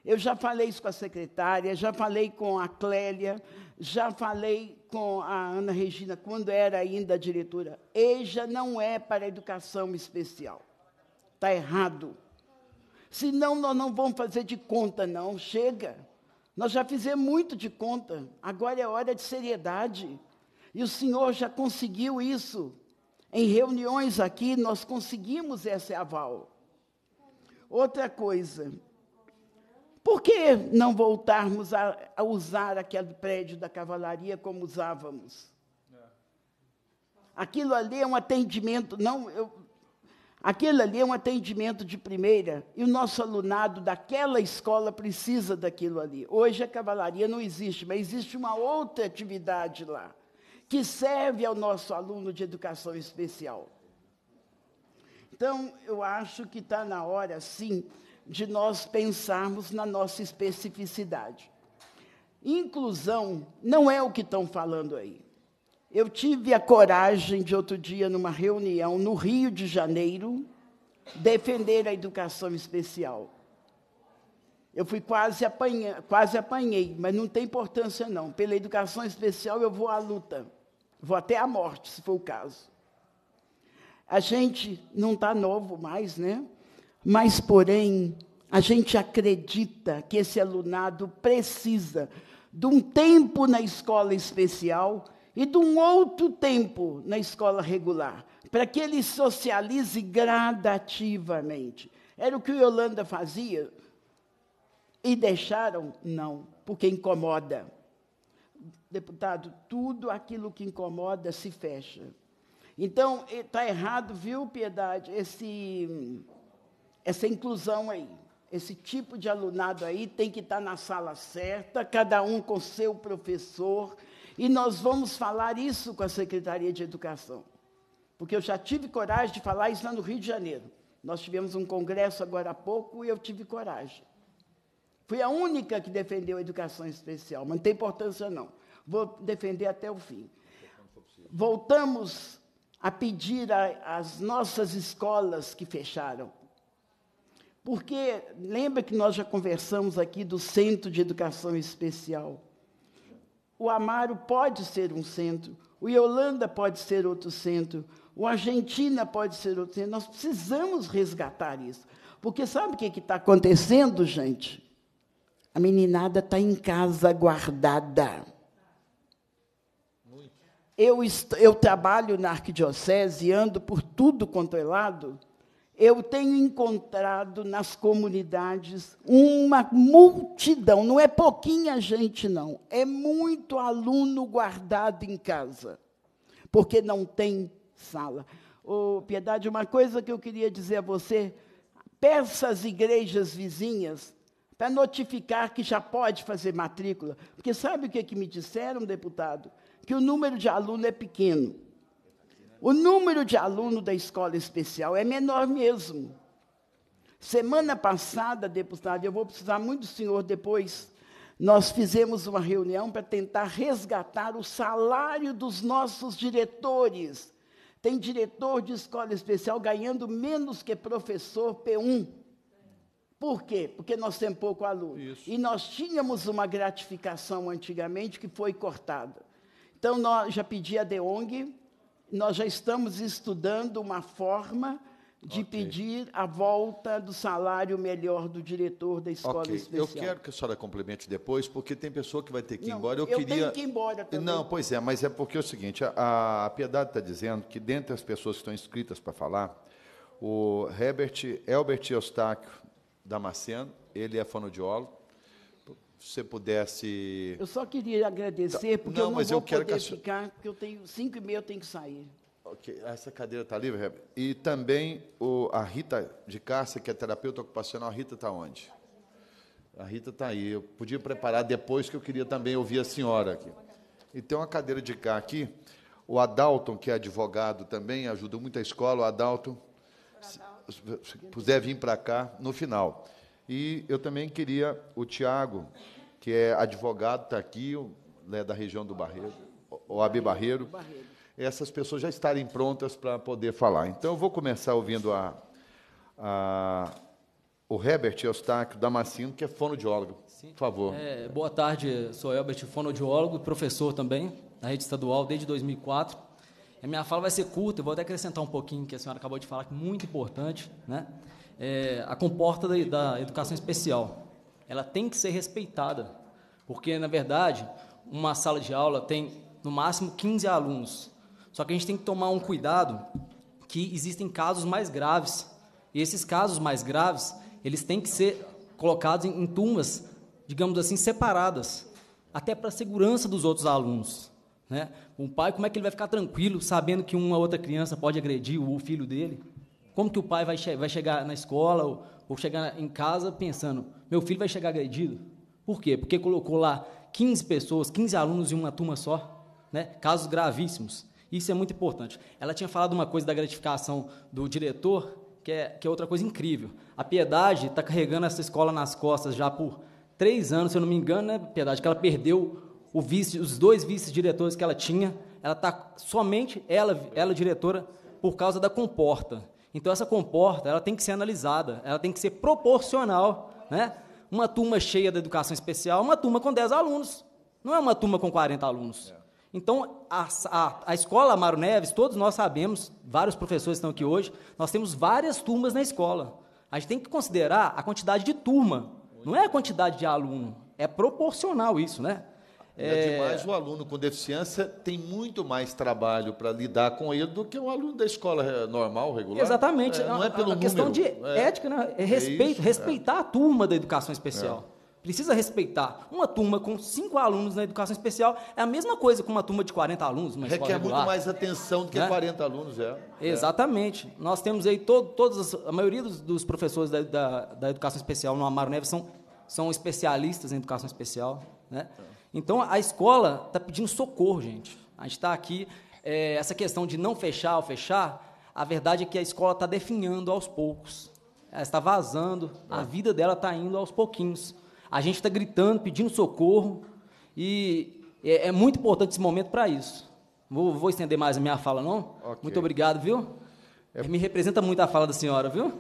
Eu já falei isso com a secretária, já falei com a Clélia, já falei com a Ana Regina quando era ainda diretora. EJA não é para educação especial. Está errado. Senão nós não vamos fazer de conta, não. Chega. Nós já fizemos muito de conta. Agora é hora de seriedade. E o senhor já conseguiu isso. Em reuniões aqui, nós conseguimos esse aval. Outra coisa, por que não voltarmos a, a usar aquele prédio da cavalaria como usávamos? É. Aquilo ali é um atendimento, não, eu, aquilo ali é um atendimento de primeira, e o nosso alunado daquela escola precisa daquilo ali. Hoje a cavalaria não existe, mas existe uma outra atividade lá, que serve ao nosso aluno de educação especial. Então, eu acho que está na hora, sim, de nós pensarmos na nossa especificidade. Inclusão não é o que estão falando aí. Eu tive a coragem de outro dia, numa reunião no Rio de Janeiro, defender a educação especial. Eu fui quase, apanha, quase apanhei, mas não tem importância não. Pela educação especial eu vou à luta, vou até à morte, se for o caso. A gente não está novo mais, né? mas, porém, a gente acredita que esse alunado precisa de um tempo na escola especial e de um outro tempo na escola regular, para que ele socialize gradativamente. Era o que o Yolanda fazia. E deixaram? Não, porque incomoda. Deputado, tudo aquilo que incomoda se fecha. Então, está errado, viu, Piedade, esse essa inclusão aí. Esse tipo de alunado aí tem que estar tá na sala certa, cada um com seu professor, e nós vamos falar isso com a Secretaria de Educação. Porque eu já tive coragem de falar isso lá no Rio de Janeiro. Nós tivemos um congresso agora há pouco e eu tive coragem. Fui a única que defendeu a educação especial, mas não tem importância não. Vou defender até o fim. Voltamos a pedir às nossas escolas que fecharam porque lembra que nós já conversamos aqui do centro de educação especial. O Amaro pode ser um centro, o Yolanda pode ser outro centro, o Argentina pode ser outro centro. Nós precisamos resgatar isso. Porque sabe o que está acontecendo, gente? A meninada está em casa guardada. Eu, eu trabalho na arquidiocese e ando por tudo quanto é lado eu tenho encontrado nas comunidades uma multidão, não é pouquinha gente, não, é muito aluno guardado em casa, porque não tem sala. Oh, Piedade, uma coisa que eu queria dizer a você: peça às igrejas vizinhas para notificar que já pode fazer matrícula, porque sabe o que, é que me disseram, deputado? Que o número de aluno é pequeno. O número de alunos da escola especial é menor mesmo. Semana passada, deputado, eu vou precisar muito do senhor depois. Nós fizemos uma reunião para tentar resgatar o salário dos nossos diretores. Tem diretor de escola especial ganhando menos que professor P1. Por quê? Porque nós temos pouco aluno. Isso. E nós tínhamos uma gratificação antigamente que foi cortada. Então, nós, já pedi a DEONG nós já estamos estudando uma forma de okay. pedir a volta do salário melhor do diretor da escola okay. especial. Eu quero que a senhora complemente depois, porque tem pessoa que vai ter que ir Não, embora. Eu, eu queria... tenho que ir embora também. Não, pois é, mas é porque é o seguinte, a, a Piedade está dizendo que dentre as pessoas que estão inscritas para falar, o Herbert, Elbert Eustáquio Damasceno, ele é fonoaudiólogo, você pudesse. Eu só queria agradecer, tá, porque não, eu não mas vou eu quero poder que a... ficar, porque eu tenho cinco e meio, eu tenho que sair. Ok, essa cadeira está livre, E também o, a Rita de Cássia, que é terapeuta ocupacional, a Rita está onde? A Rita está aí. Eu podia preparar depois que eu queria também ouvir a senhora aqui. E tem uma cadeira de cá aqui. O Adalton, que é advogado também, ajuda muito a escola. O Adalton, se, se puder vir para cá no final. E eu também queria o Tiago, que é advogado, está aqui, né, da região do Barreiro, o Barreiro, essas pessoas já estarem prontas para poder falar. Então, eu vou começar ouvindo a, a o Herbert Eustáquio Damasceno, que é fonoaudiólogo. Sim. Por favor. É, boa tarde, sou Herbert, fonoaudiólogo e professor também na rede estadual desde 2004. A minha fala vai ser curta, eu vou até acrescentar um pouquinho que a senhora acabou de falar, que é muito importante, né? é, a comporta da, da educação especial. Ela tem que ser respeitada, porque, na verdade, uma sala de aula tem, no máximo, 15 alunos. Só que a gente tem que tomar um cuidado que existem casos mais graves. E esses casos mais graves, eles têm que ser colocados em, em turmas, digamos assim, separadas, até para a segurança dos outros alunos. Né? Um pai, como é que ele vai ficar tranquilo sabendo que uma outra criança pode agredir o filho dele? Como que o pai vai, che vai chegar na escola ou, ou chegar em casa pensando, meu filho vai chegar agredido? Por quê? Porque colocou lá 15 pessoas, 15 alunos em uma turma só, né? casos gravíssimos. Isso é muito importante. Ela tinha falado uma coisa da gratificação do diretor, que é, que é outra coisa incrível. A Piedade está carregando essa escola nas costas já por três anos, se eu não me engano, né, Piedade? Que ela perdeu o vice, os dois vice-diretores que ela tinha. Ela está somente, ela, ela diretora, por causa da comporta. Então essa comporta, ela tem que ser analisada, ela tem que ser proporcional, né? Uma turma cheia da educação especial, uma turma com 10 alunos, não é uma turma com 40 alunos. É. Então, a, a, a escola Amaro Neves, todos nós sabemos, vários professores estão aqui hoje, nós temos várias turmas na escola. A gente tem que considerar a quantidade de turma, não é a quantidade de aluno, é proporcional isso, né? É... Demais, o aluno com deficiência tem muito mais trabalho para lidar com ele do que um aluno da escola eh, normal, regular. Exatamente. É, não é pelo a, questão de é, ética, né? É, é respeito, é. respeitar a turma da educação especial. É. Precisa respeitar. Uma turma com cinco alunos na educação especial é a mesma coisa que uma turma de 40 alunos. Uma Requer regular. muito mais atenção do que né? 40 alunos, é. Exatamente. Nós temos aí todo, todas, a maioria dos, dos professores da, da, da, educação especial no Amaro Neves são, são especialistas em educação especial. Né? É. Então, a escola está pedindo socorro, gente. A gente está aqui, é, essa questão de não fechar ou fechar, a verdade é que a escola está definhando aos poucos. Ela está vazando, a vida dela está indo aos pouquinhos. A gente está gritando, pedindo socorro, e é, é muito importante esse momento para isso. Vou, vou, estender mais a minha fala, não? Okay. Muito obrigado, viu? É... Me representa muito a fala da senhora, viu?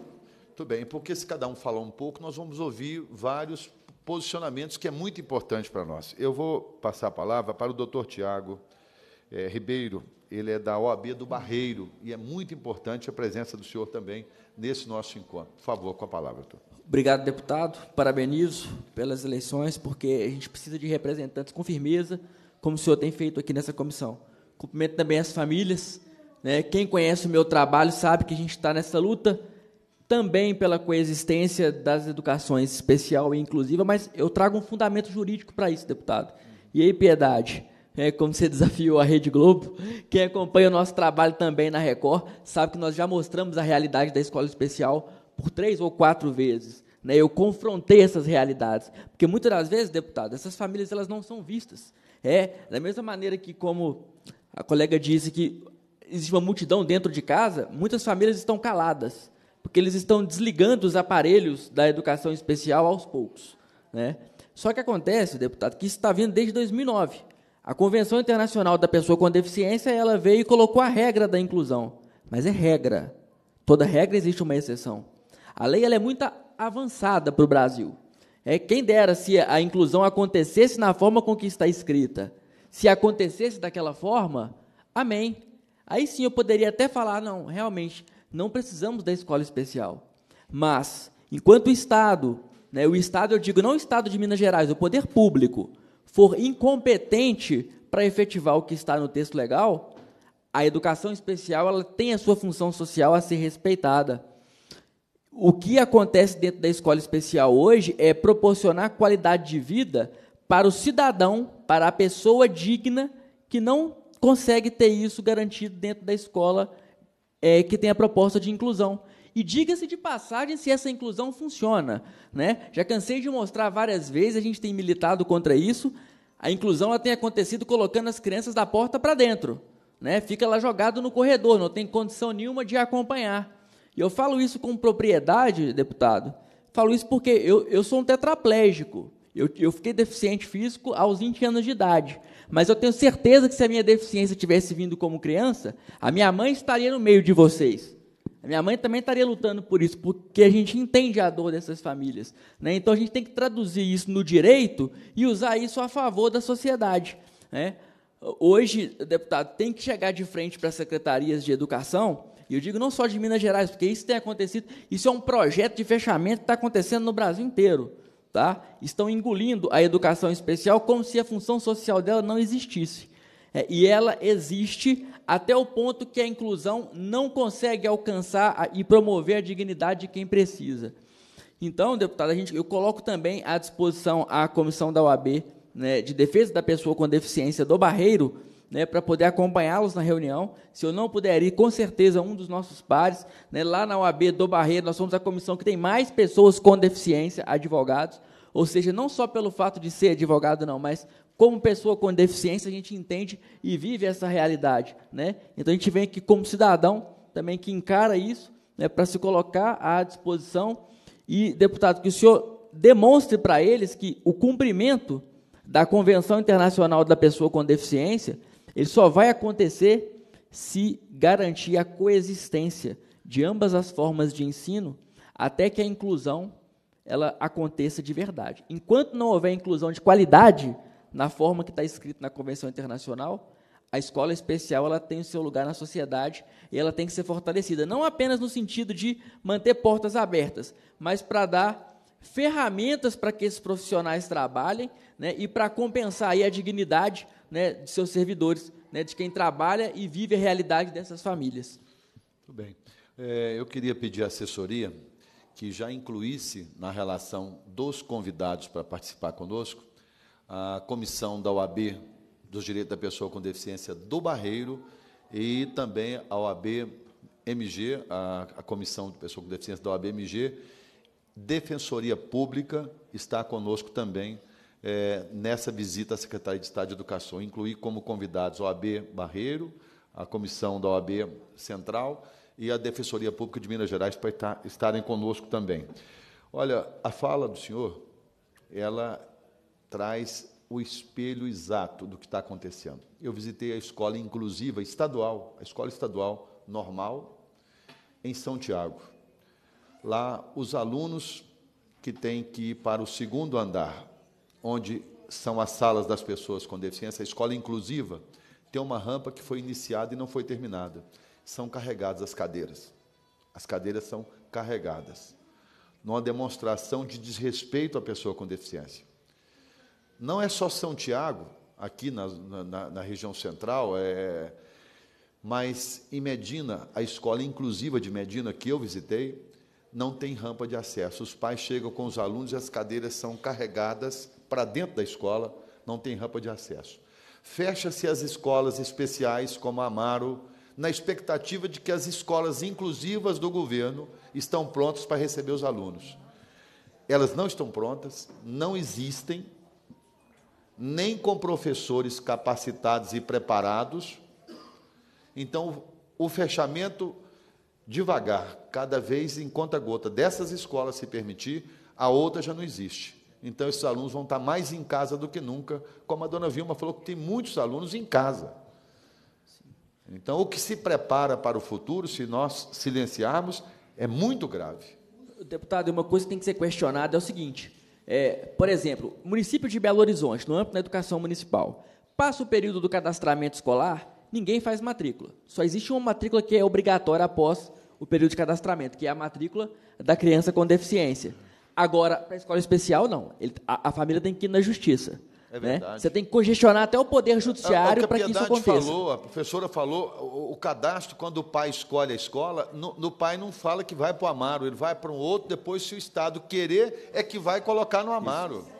Tudo bem, porque se cada um falar um pouco, nós vamos ouvir vários posicionamentos que é muito importante para nós. Eu vou passar a palavra para o doutor Tiago é, Ribeiro, ele é da OAB do Barreiro, e é muito importante a presença do senhor também nesse nosso encontro. Por favor, com a palavra, doutor. Obrigado, deputado. Parabenizo pelas eleições, porque a gente precisa de representantes com firmeza, como o senhor tem feito aqui nessa comissão. Cumprimento também as famílias. Né? Quem conhece o meu trabalho sabe que a gente está nessa luta também pela coexistência das educações especial e inclusiva, mas eu trago um fundamento jurídico para isso, deputado. E aí, Piedade, é, como você [laughs] desafiou a Rede Globo, quem acompanha o nosso trabalho também na Record, sabe que nós já mostramos a realidade da escola especial por três ou quatro vezes. Né? Eu confrontei essas realidades, porque muitas das vezes, deputado, essas famílias elas não são vistas. É, da mesma maneira que, como a colega disse, que existe uma multidão dentro de casa, muitas famílias estão caladas porque eles estão desligando os aparelhos da educação especial aos poucos. Né? Só que acontece, deputado, que isso está vindo desde 2009. A Convenção Internacional da Pessoa com Deficiência ela veio e colocou a regra da inclusão, mas é regra. Toda regra existe uma exceção. A lei ela é muito avançada para o Brasil. É quem dera se a inclusão acontecesse na forma com que está escrita. Se acontecesse daquela forma, amém. Aí sim eu poderia até falar, não, realmente não precisamos da escola especial. Mas, enquanto o Estado, né, o Estado, eu digo não o Estado de Minas Gerais, o poder público, for incompetente para efetivar o que está no texto legal, a educação especial ela tem a sua função social a ser respeitada. O que acontece dentro da escola especial hoje é proporcionar qualidade de vida para o cidadão, para a pessoa digna que não consegue ter isso garantido dentro da escola especial é, que tem a proposta de inclusão. E diga-se de passagem se essa inclusão funciona. Né? Já cansei de mostrar várias vezes, a gente tem militado contra isso. A inclusão ela tem acontecido colocando as crianças da porta para dentro. Né? Fica lá jogado no corredor, não tem condição nenhuma de acompanhar. E eu falo isso com propriedade, deputado. Falo isso porque eu, eu sou um tetraplégico. Eu, eu fiquei deficiente físico aos 20 anos de idade. Mas eu tenho certeza que se a minha deficiência tivesse vindo como criança, a minha mãe estaria no meio de vocês. A minha mãe também estaria lutando por isso, porque a gente entende a dor dessas famílias. Né? Então a gente tem que traduzir isso no direito e usar isso a favor da sociedade. Né? Hoje, deputado, tem que chegar de frente para as secretarias de educação, e eu digo não só de Minas Gerais, porque isso tem acontecido, isso é um projeto de fechamento que está acontecendo no Brasil inteiro tá? estão engolindo a educação especial como se a função social dela não existisse. É, e ela existe até o ponto que a inclusão não consegue alcançar a, e promover a dignidade de quem precisa. Então, deputado, a gente, eu coloco também à disposição a comissão da OAB né, de defesa da pessoa com deficiência do Barreiro né, para poder acompanhá-los na reunião. Se eu não puder ir, com certeza um dos nossos pares, né, lá na UAB do Barreiro, nós somos a comissão que tem mais pessoas com deficiência, advogados, ou seja, não só pelo fato de ser advogado, não, mas como pessoa com deficiência, a gente entende e vive essa realidade. Né? Então, a gente vem aqui como cidadão também que encara isso, né, para se colocar à disposição. E, deputado, que o senhor demonstre para eles que o cumprimento da Convenção Internacional da Pessoa com Deficiência ele só vai acontecer se garantir a coexistência de ambas as formas de ensino até que a inclusão ela aconteça de verdade. Enquanto não houver inclusão de qualidade na forma que está escrito na Convenção Internacional, a escola especial ela tem o seu lugar na sociedade e ela tem que ser fortalecida, não apenas no sentido de manter portas abertas, mas para dar ferramentas para que esses profissionais trabalhem né, e para compensar aí a dignidade né, de seus servidores, né, de quem trabalha e vive a realidade dessas famílias. Muito bem. É, eu queria pedir à assessoria que já incluísse na relação dos convidados para participar conosco a comissão da OAB dos Direitos da Pessoa com Deficiência do Barreiro e também a OAB MG, a, a Comissão de Pessoa com Deficiência da OAB MG, Defensoria Pública está conosco também é, nessa visita à Secretaria de Estado de Educação. Incluí como convidados a OAB Barreiro, a comissão da OAB Central e a Defensoria Pública de Minas Gerais para estarem conosco também. Olha, a fala do senhor, ela traz o espelho exato do que está acontecendo. Eu visitei a escola inclusiva estadual, a escola estadual normal, em São Tiago. Lá, os alunos que têm que ir para o segundo andar onde são as salas das pessoas com deficiência, a escola inclusiva, tem uma rampa que foi iniciada e não foi terminada. São carregadas as cadeiras. As cadeiras são carregadas. Numa demonstração de desrespeito à pessoa com deficiência. Não é só São Tiago, aqui na, na, na região central, é, mas em Medina, a escola inclusiva de Medina que eu visitei, não tem rampa de acesso. Os pais chegam com os alunos e as cadeiras são carregadas para dentro da escola, não tem rampa de acesso. Fecha-se as escolas especiais como a Amaro, na expectativa de que as escolas inclusivas do governo estão prontas para receber os alunos. Elas não estão prontas, não existem, nem com professores capacitados e preparados. Então, o fechamento devagar, cada vez em conta-gota dessas escolas se permitir, a outra já não existe. Então, esses alunos vão estar mais em casa do que nunca, como a dona Vilma falou que tem muitos alunos em casa. Então, o que se prepara para o futuro, se nós silenciarmos, é muito grave. Deputado, uma coisa que tem que ser questionada é o seguinte: é, por exemplo, município de Belo Horizonte, no âmbito da educação municipal, passa o período do cadastramento escolar, ninguém faz matrícula. Só existe uma matrícula que é obrigatória após o período de cadastramento, que é a matrícula da criança com deficiência. Agora, para a escola especial, não. Ele, a, a, família tem que ir na justiça. É né? verdade. Né? Você tem que congestionar até o poder é, é judiciário para que isso aconteça. Falou, a professora falou, o, o, cadastro, quando o pai escolhe a escola, no, no pai não fala que vai para o Amaro, ele vai para um outro, depois, se o Estado querer, é que vai colocar no Amaro. Isso.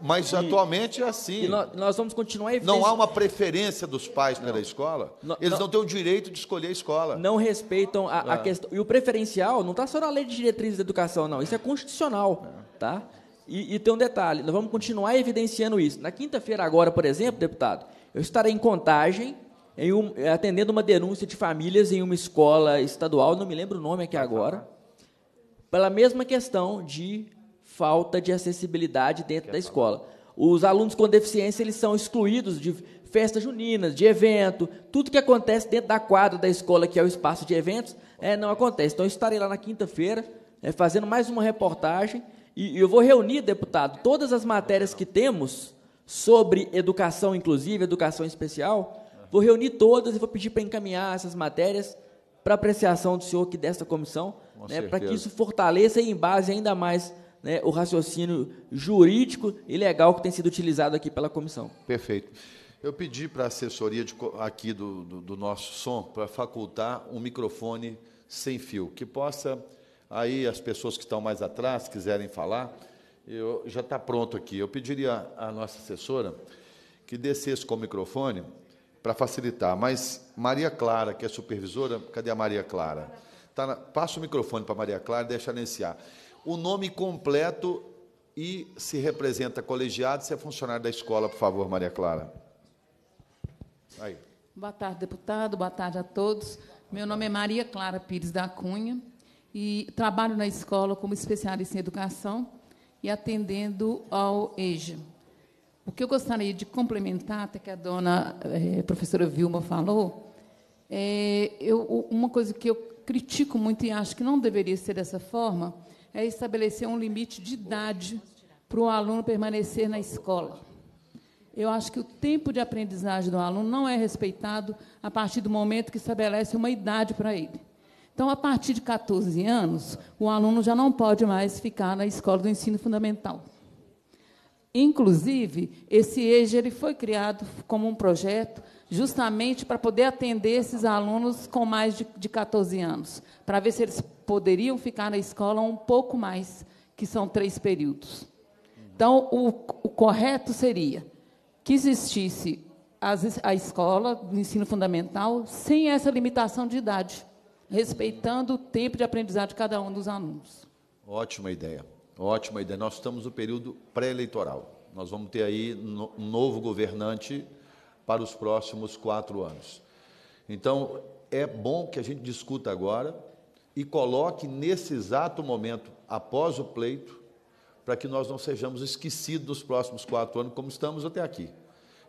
Mas e, atualmente é assim. Nós, nós, vamos continuar evidenciando. Não há uma preferência dos pais pela não. escola. Não, Eles não, não, têm o direito de escolher a escola. Não respeitam a, a é. questão. E o preferencial não está só na lei de diretrizes da educação, não. Isso é constitucional. É. Tá? E, e, tem um detalhe, nós vamos continuar evidenciando isso. Na quinta-feira agora, por exemplo, deputado, eu estarei em contagem, em um, eh, atendendo uma denúncia de famílias em uma escola estadual, não me lembro o nome aqui agora, pela mesma questão de falta de acessibilidade dentro da escola. Os alunos com deficiência eles são excluídos de festas juninas, de evento, tudo que acontece dentro da quadra da escola, que é o espaço de eventos, é, não acontece. Então, eu estarei lá na quinta-feira é, fazendo mais uma reportagem e, e eu vou reunir, deputado, todas as matérias que temos sobre educação inclusive educação especial, vou reunir todas e vou pedir para encaminhar essas matérias para apreciação do senhor aqui desta comissão, Com né, para que isso fortaleça e embase ainda mais né, o raciocínio jurídico e legal que tem sido utilizado aqui pela comissão. Perfeito. Eu pedi para a assessoria de, aqui do, do, do nosso som para facultar um microfone sem fio, que possa, aí as pessoas que estão mais atrás, quiserem falar, eu, já está pronto aqui. Eu pediria à nossa assessora que descesse com o microfone para facilitar. Mas Maria Clara, que é supervisora, cadê a Maria Clara? Tá na, passa o microfone para Maria Clara e deixa ela iniciar o nome completo e se representa colegiado, se é funcionário da escola, por favor, Maria Clara. Aí. Boa tarde, deputado. Boa tarde a todos. Meu nome é Maria Clara Pires da Cunha e trabalho na escola como especialista em educação e atendendo ao EJA. O que eu gostaria de complementar, até que a dona eh, professora Vilma falou, é eu, uma coisa que eu critico muito e acho que não deveria ser dessa forma é estabelecer um limite de idade para o aluno permanecer na escola. Eu acho que o tempo de aprendizagem do aluno não é respeitado a partir do momento que estabelece uma idade para ele. Então, a partir de 14 anos, o aluno já não pode mais ficar na escola do ensino fundamental. Inclusive, esse EJA ele foi criado como um projeto justamente para poder atender esses alunos com mais de, de 14 anos, para ver se eles poderiam ficar na escola um pouco mais, que são três períodos. Então, o, o correto seria que existisse as, a escola do ensino fundamental sem essa limitação de idade, respeitando o tempo de aprendizagem de cada um dos alunos. Ótima ideia, ótima ideia. Nós estamos no período pré-eleitoral. Nós vamos ter aí um novo governante para os próximos quatro anos. Então, é bom que a gente discuta agora e coloque nesse exato momento, após o pleito, para que nós não sejamos esquecidos nos próximos quatro anos, como estamos até aqui.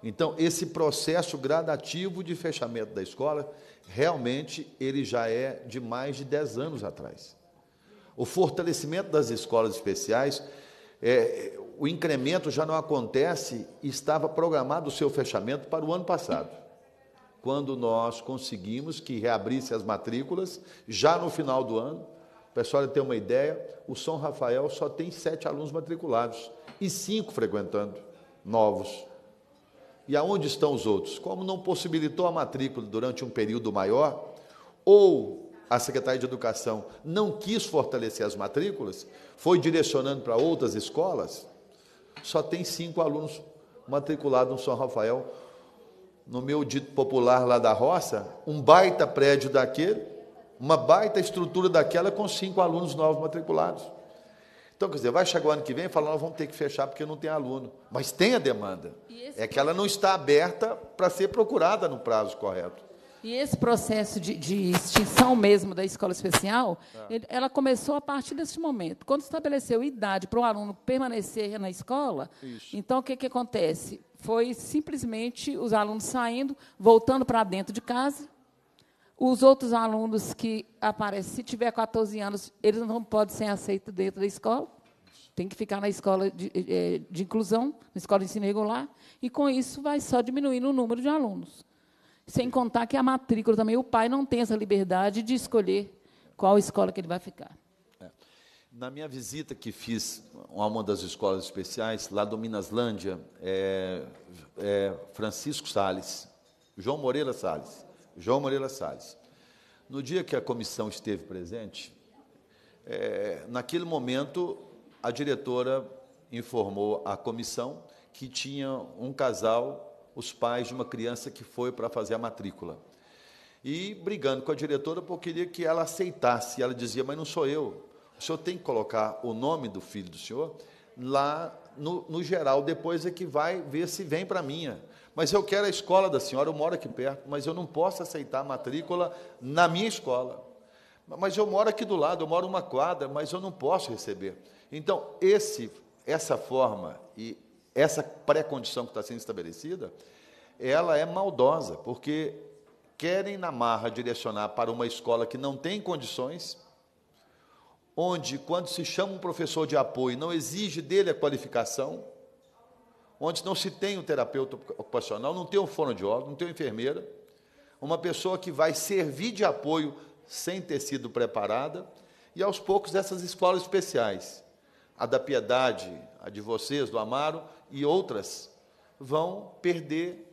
Então, esse processo gradativo de fechamento da escola, realmente, ele já é de mais de dez anos atrás. O fortalecimento das escolas especiais, é, o incremento já não acontece, estava programado o seu fechamento para o ano passado quando nós conseguimos que reabrisse as matrículas, já no final do ano. Para a senhora ter uma ideia, o São Rafael só tem sete alunos matriculados e cinco frequentando, novos. E aonde estão os outros? Como não possibilitou a matrícula durante um período maior, ou a Secretaria de Educação não quis fortalecer as matrículas, foi direcionando para outras escolas, só tem cinco alunos matriculados no São Rafael, no meu dito popular lá da roça, um baita prédio daquele, uma baita estrutura daquela com cinco alunos novos matriculados. Então, quer dizer, vai chegar o ano que vem e falar, nós vamos ter que fechar porque não tem aluno. Mas tem a demanda. É que ela não está aberta para ser procurada no prazo correto. E esse processo de, de, extinção mesmo da escola especial, é. ele, ela começou a partir desse momento. Quando estabeleceu idade para o aluno permanecer na escola, Isso. então o que, que acontece? foi simplesmente os alunos saindo, voltando para dentro de casa. Os outros alunos que aparecem, se tiver 14 anos, eles não podem ser aceitos dentro da escola. Tem que ficar na escola de, é, de inclusão, na escola de ensino regular. E, com isso, vai só diminuindo o número de alunos. Sem contar que a matrícula também, o pai não tem essa liberdade de escolher qual escola que ele vai ficar. Na minha visita que fiz a uma das escolas especiais, lá do Minaslândia, é, é Francisco Sales, João Moreira Sales, João Moreira Sales. No dia que a comissão esteve presente, é, naquele momento a diretora informou à comissão que tinha um casal, os pais de uma criança que foi para fazer a matrícula. E brigando com a diretora porque queria que ela aceitasse. Ela dizia: Mas não sou eu, o senhor tem que colocar o nome do filho do senhor lá no, no geral, depois é que vai ver se vem para a minha. Mas eu quero a escola da senhora, eu moro aqui perto, mas eu não posso aceitar a matrícula na minha escola. Mas eu moro aqui do lado, eu moro uma quadra, mas eu não posso receber. Então, esse, essa forma e essa pré-condição que está sendo estabelecida, ela é maldosa, porque querem na marra direcionar para uma escola que não tem condições onde, quando se chama um professor de apoio, não exige dele a qualificação, onde não se tem um terapeuta ocupacional, não tem um fonoaudiólogo, não tem uma enfermeira, uma pessoa que vai servir de apoio sem ter sido preparada, e aos poucos essas escolas especiais, a da Piedade, a de vocês, do Amaro e outras, vão perder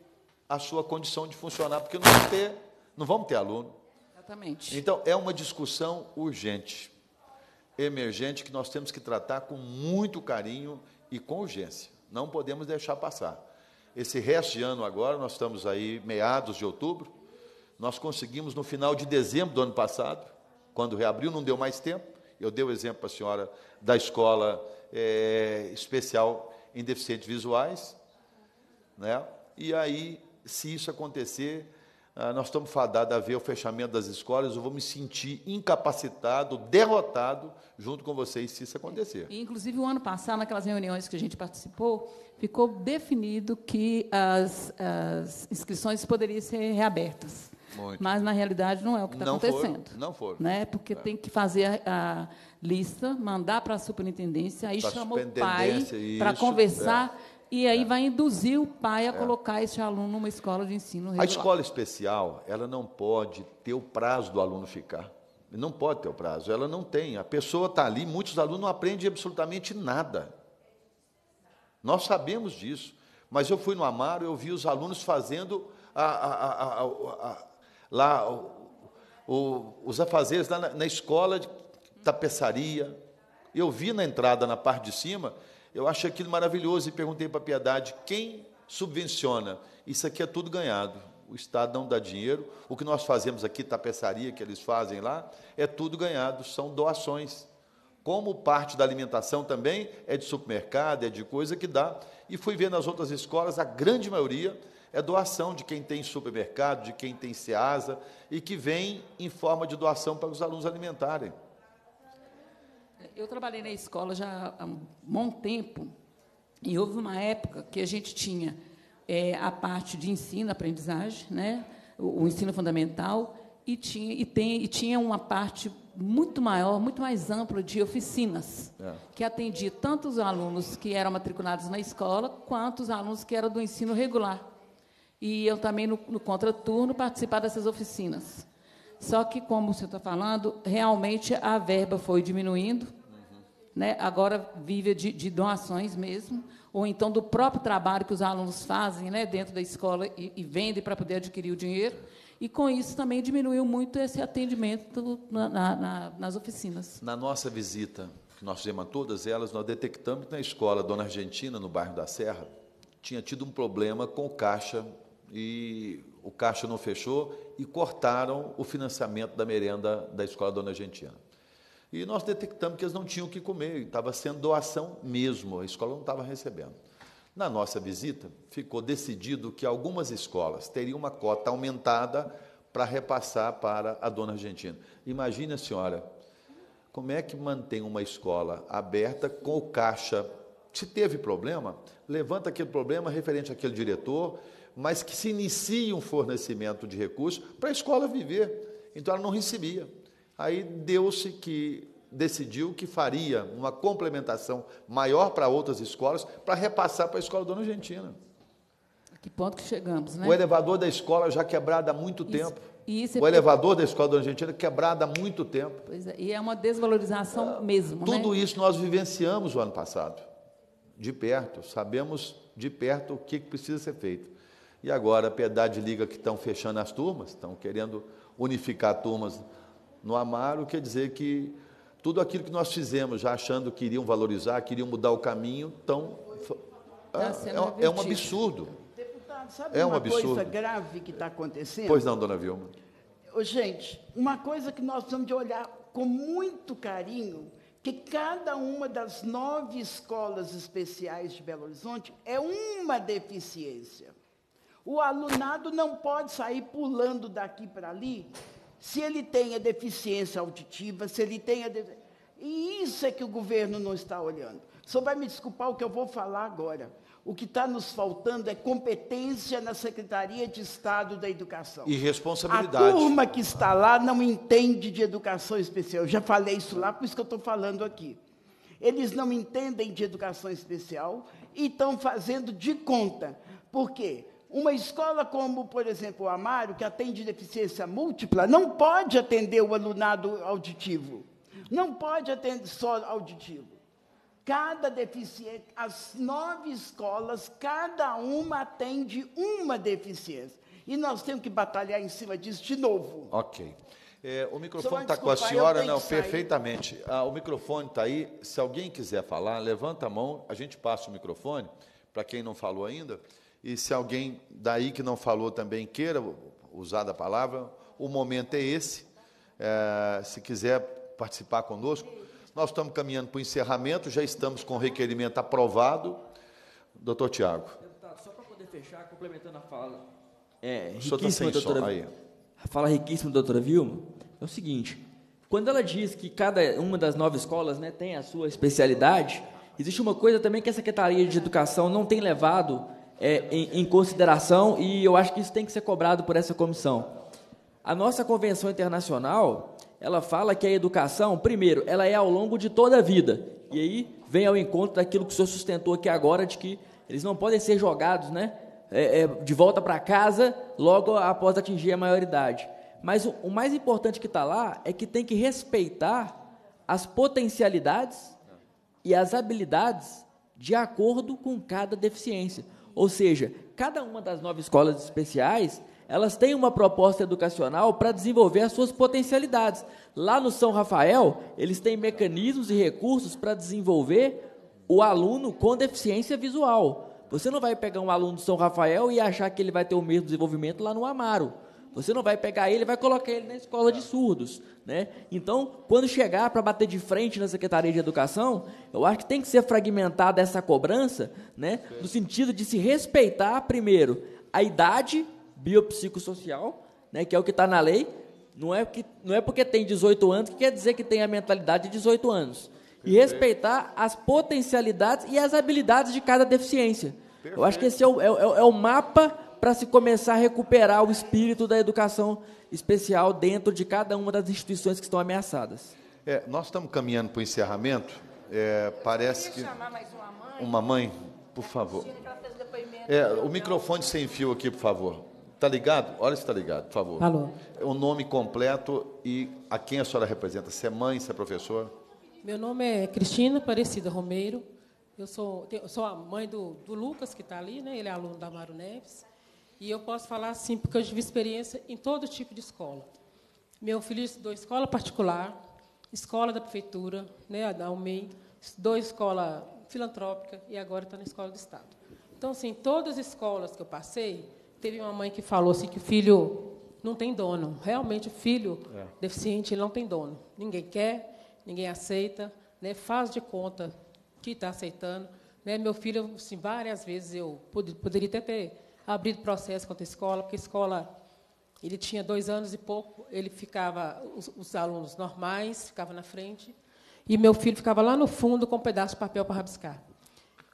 a sua condição de funcionar, porque não, vão ter, não vamos ter aluno. Exatamente. Então, é uma discussão urgente emergente que nós temos que tratar com muito carinho e com urgência. Não podemos deixar passar. Esse resto de ano agora, nós estamos aí meados de outubro, nós conseguimos no final de dezembro do ano passado, quando reabriu, não deu mais tempo. Eu dei o exemplo para a senhora da escola é, especial em deficientes visuais, né? E aí, se isso acontecer, ah, nós estamos fadados a ver o fechamento das escolas, eu vou me sentir incapacitado, derrotado, junto com vocês, se isso acontecer. inclusive, o ano passado, naquelas reuniões que a gente participou, ficou definido que as, as inscrições poderiam ser reabertas. Muito. Mas, na realidade, não é o que está acontecendo. Foram, não foram. Né? Porque é. tem que fazer a, a lista, mandar para a superintendência, aí pra chama o pai para conversar... É e aí é. vai induzir o pai a é. colocar esse aluno numa escola de ensino regular. A escola especial, ela não pode ter o prazo do aluno ficar. Não pode ter o prazo, ela não tem. A pessoa está ali, muitos alunos não aprendem absolutamente nada. Nós sabemos disso. Mas eu fui no Amaro, eu vi os alunos fazendo a, a, a, lá o, o, os afazeres lá na, na escola de tapeçaria. Eu vi na entrada, na parte de cima, eu acho aquilo maravilhoso e perguntei para a Piedade quem subvenciona. Isso aqui é tudo ganhado. O Estado não dá dinheiro. O que nós fazemos aqui, tapeçaria que eles fazem lá, é tudo ganhado, são doações. Como parte da alimentação também é de supermercado, é de coisa que dá. E fui ver nas outras escolas, a grande maioria é doação de quem tem supermercado, de quem tem SEASA, e que vem em forma de doação para os alunos alimentarem. Eu trabalhei na escola já há um bom tempo, e houve uma época que a gente tinha é, a parte de ensino, aprendizagem, né? o, o ensino fundamental, e tinha, e, tem, e tinha uma parte muito maior, muito mais ampla de oficinas, é. que atendia tanto os alunos que eram matriculados na escola, quanto os alunos que eram do ensino regular. E eu também, no, no contraturno, participar dessas oficinas. Só que, como o senhor está falando, realmente a verba foi diminuindo né, agora vive de, de, doações mesmo, ou então do próprio trabalho que os alunos fazem né, dentro da escola e, e vendem para poder adquirir o dinheiro. E com isso também diminuiu muito esse atendimento na, na, na, nas oficinas. Na nossa visita, que nós fizemos a todas elas, nós detectamos que na escola Dona Argentina, no bairro da Serra, tinha tido um problema com o caixa e o caixa não fechou e cortaram o financiamento da merenda da escola Dona Argentina. E nós detectamos que eles não tinham o que comer, estava sendo doação mesmo, a escola não estava recebendo. Na nossa visita, ficou decidido que algumas escolas teriam uma cota aumentada para repassar para a dona Argentina. Imagine a senhora, como é que mantém uma escola aberta com o caixa? Se teve problema, levanta aquele problema referente àquele diretor, mas que se inicie um fornecimento de recursos para a escola viver. Então ela não recebia. Aí deu-se que decidiu que faria uma complementação maior para outras escolas para repassar para a escola Dona Argentina. que ponto que chegamos, né? O elevador da escola já quebrado há muito isso, tempo. Isso é o porque... elevador da escola Dona Argentina é quebrado há muito tempo. Pois é, e é uma desvalorização ah, mesmo. Né? Tudo né? isso nós vivenciamos o ano passado, de perto, sabemos de perto o que precisa ser feito. E agora a Piedade liga que estão fechando as turmas, estão querendo unificar turmas no amaro quer dizer que tudo aquilo que nós fizemos, já achando que iriam valorizar, que iriam mudar o caminho, então é, é, é um é absurdo. Deputado, sabe é uma absurdo. coisa grave que está acontecendo? Pois não, dona Vilma. Gente, uma coisa que nós temos de olhar com muito carinho, que cada uma das nove escolas especiais de Belo Horizonte é uma deficiência. O alunado não pode sair pulando daqui para ali se ele tem a deficiência auditiva, se ele tem a. E isso é que o governo não está olhando. Só vai me desculpar o que eu vou falar agora. O que está nos faltando é competência na Secretaria de Estado da Educação. E responsabilidade. A turma que está lá não entende de educação especial. Eu já falei isso lá, por isso que eu estou falando aqui. Eles não entendem de educação especial e estão fazendo de conta. Por quê? Uma escola como, por exemplo, o Amaro, que atende deficiência múltipla, não pode atender o alunado auditivo. Não pode atender só auditivo. Cada deficiência, as nove escolas, cada uma atende uma deficiência. E nós temos que batalhar em cima disso de novo. Ok. É, o microfone está com a senhora, não, perfeitamente. Ah, o microfone está aí. Se alguém quiser falar, levanta a mão, a gente passa o microfone, para quem não falou ainda. E se alguém daí que não falou também queira usar da palavra, o momento é esse. É, se quiser participar conosco, nós estamos caminhando para o encerramento, já estamos com o requerimento aprovado. Doutor Tiago. Deputado, só para poder fechar, complementando a fala. É, riquíssima, tá doutora, som, A fala riquíssima, doutora Vilma, é o seguinte. Quando ela diz que cada uma das nove escolas né, tem a sua especialidade, existe uma coisa também que a Secretaria de Educação não tem levado é, em, em consideração e eu acho que isso tem que ser cobrado por essa comissão. A nossa convenção internacional, ela fala que a educação, primeiro, ela é ao longo de toda a vida. E aí vem ao encontro daquilo que o senhor sustentou aqui agora, de que eles não podem ser jogados né, é, é, de volta para casa logo após atingir a maioridade. Mas o, o mais importante que está lá é que tem que respeitar as potencialidades e as habilidades de acordo com cada deficiência. Ou seja, cada uma das nove escolas especiais elas têm uma proposta educacional para desenvolver as suas potencialidades. Lá no São Rafael, eles têm mecanismos e recursos para desenvolver o aluno com deficiência visual. Você não vai pegar um aluno do São Rafael e achar que ele vai ter o mesmo desenvolvimento lá no Amaro. Você não vai pegar ele, vai colocar ele na escola de surdos, né? Então, quando chegar para bater de frente na Secretaria de Educação, eu acho que tem que ser fragmentada essa cobrança, né? No sentido de se respeitar primeiro a idade biopsicossocial, né, que é o que está na lei, não é, que, não é porque tem 18 anos que quer dizer que tem a mentalidade de 18 anos. E respeitar as potencialidades e as habilidades de cada deficiência. Perfeito. Eu acho que esse é o, é, é o mapa para se começar a recuperar o espírito da educação especial dentro de cada uma das instituições que estão ameaçadas. É, nós estamos caminhando para o encerramento. É, parece que. Chamar mais uma mãe. Uma mãe, por favor. É, o microfone sem fio aqui, por favor. Está ligado? Olha se está ligado, por favor. Alô. O nome completo e a quem a senhora representa. Se é mãe, se é professora? Meu nome é Cristina Aparecida Romeiro. Eu sou, sou a mãe do, do Lucas, que está ali, né? ele é aluno da Amaro Neves. E eu posso falar assim, porque eu tive experiência em todo tipo de escola. Meu filho estudou escola particular, escola da prefeitura, né, da UMEI, estudou escola filantrópica e agora está na escola do Estado. Então, assim, todas as escolas que eu passei, teve uma mãe que falou assim que o filho não tem dono. Realmente, o filho é. deficiente não tem dono. Ninguém quer, ninguém aceita, né, faz de conta que está aceitando. Né, meu filho, assim, várias vezes eu poderia até ter abrido processo contra a escola, porque a escola, ele tinha dois anos e pouco, ele ficava, os, os alunos normais ficavam na frente, e meu filho ficava lá no fundo com um pedaço de papel para rabiscar.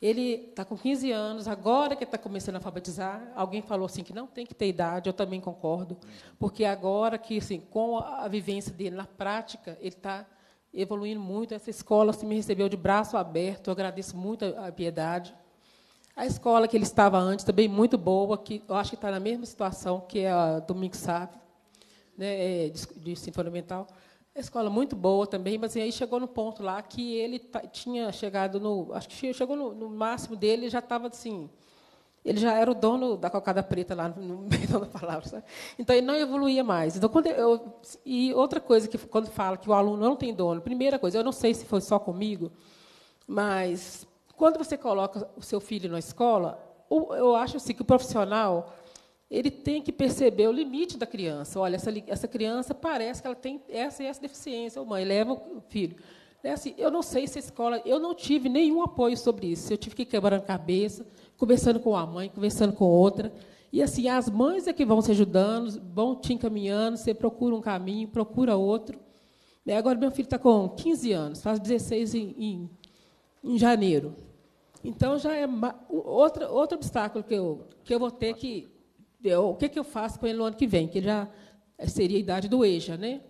Ele está com 15 anos, agora que está começando a alfabetizar. Alguém falou assim que não tem que ter idade, eu também concordo, porque agora que, assim, com a vivência dele na prática, ele está evoluindo muito. Essa escola assim, me recebeu de braço aberto, eu agradeço muito a, a piedade. A escola que ele estava antes, também muito boa, que eu acho que está na mesma situação que a Domingos Sávio, né, é, de, de Sinfonia Mental. A escola muito boa também, mas aí chegou no ponto lá que ele tinha chegado no. Acho que chegou no, no máximo dele já estava assim. Ele já era o dono da cocada preta lá, no [laughs] meio da palavra. Sabe? Então, ele não evoluía mais. Então, quando eu, e outra coisa que quando fala que o aluno não tem dono, primeira coisa, eu não sei se foi só comigo, mas quando você coloca o seu filho na escola, eu acho assim, que o profissional ele tem que perceber o limite da criança. Olha, essa, essa criança parece que ela tem essa e essa deficiência. Ô, mãe, leva o filho. É assim, eu não sei se a escola... Eu não tive nenhum apoio sobre isso. Eu tive que quebrar a cabeça, conversando com a mãe, conversando com outra. E, assim, as mães é que vão se ajudando, vão te encaminhando, você procura um caminho, procura outro. É, agora, meu filho está com 15 anos, faz 16 em, em, em janeiro. Então, já é outro, outro obstáculo que eu, que eu vou ter que. Eu, o que, que eu faço com ele no ano que vem? Que já seria a idade do EJA, né?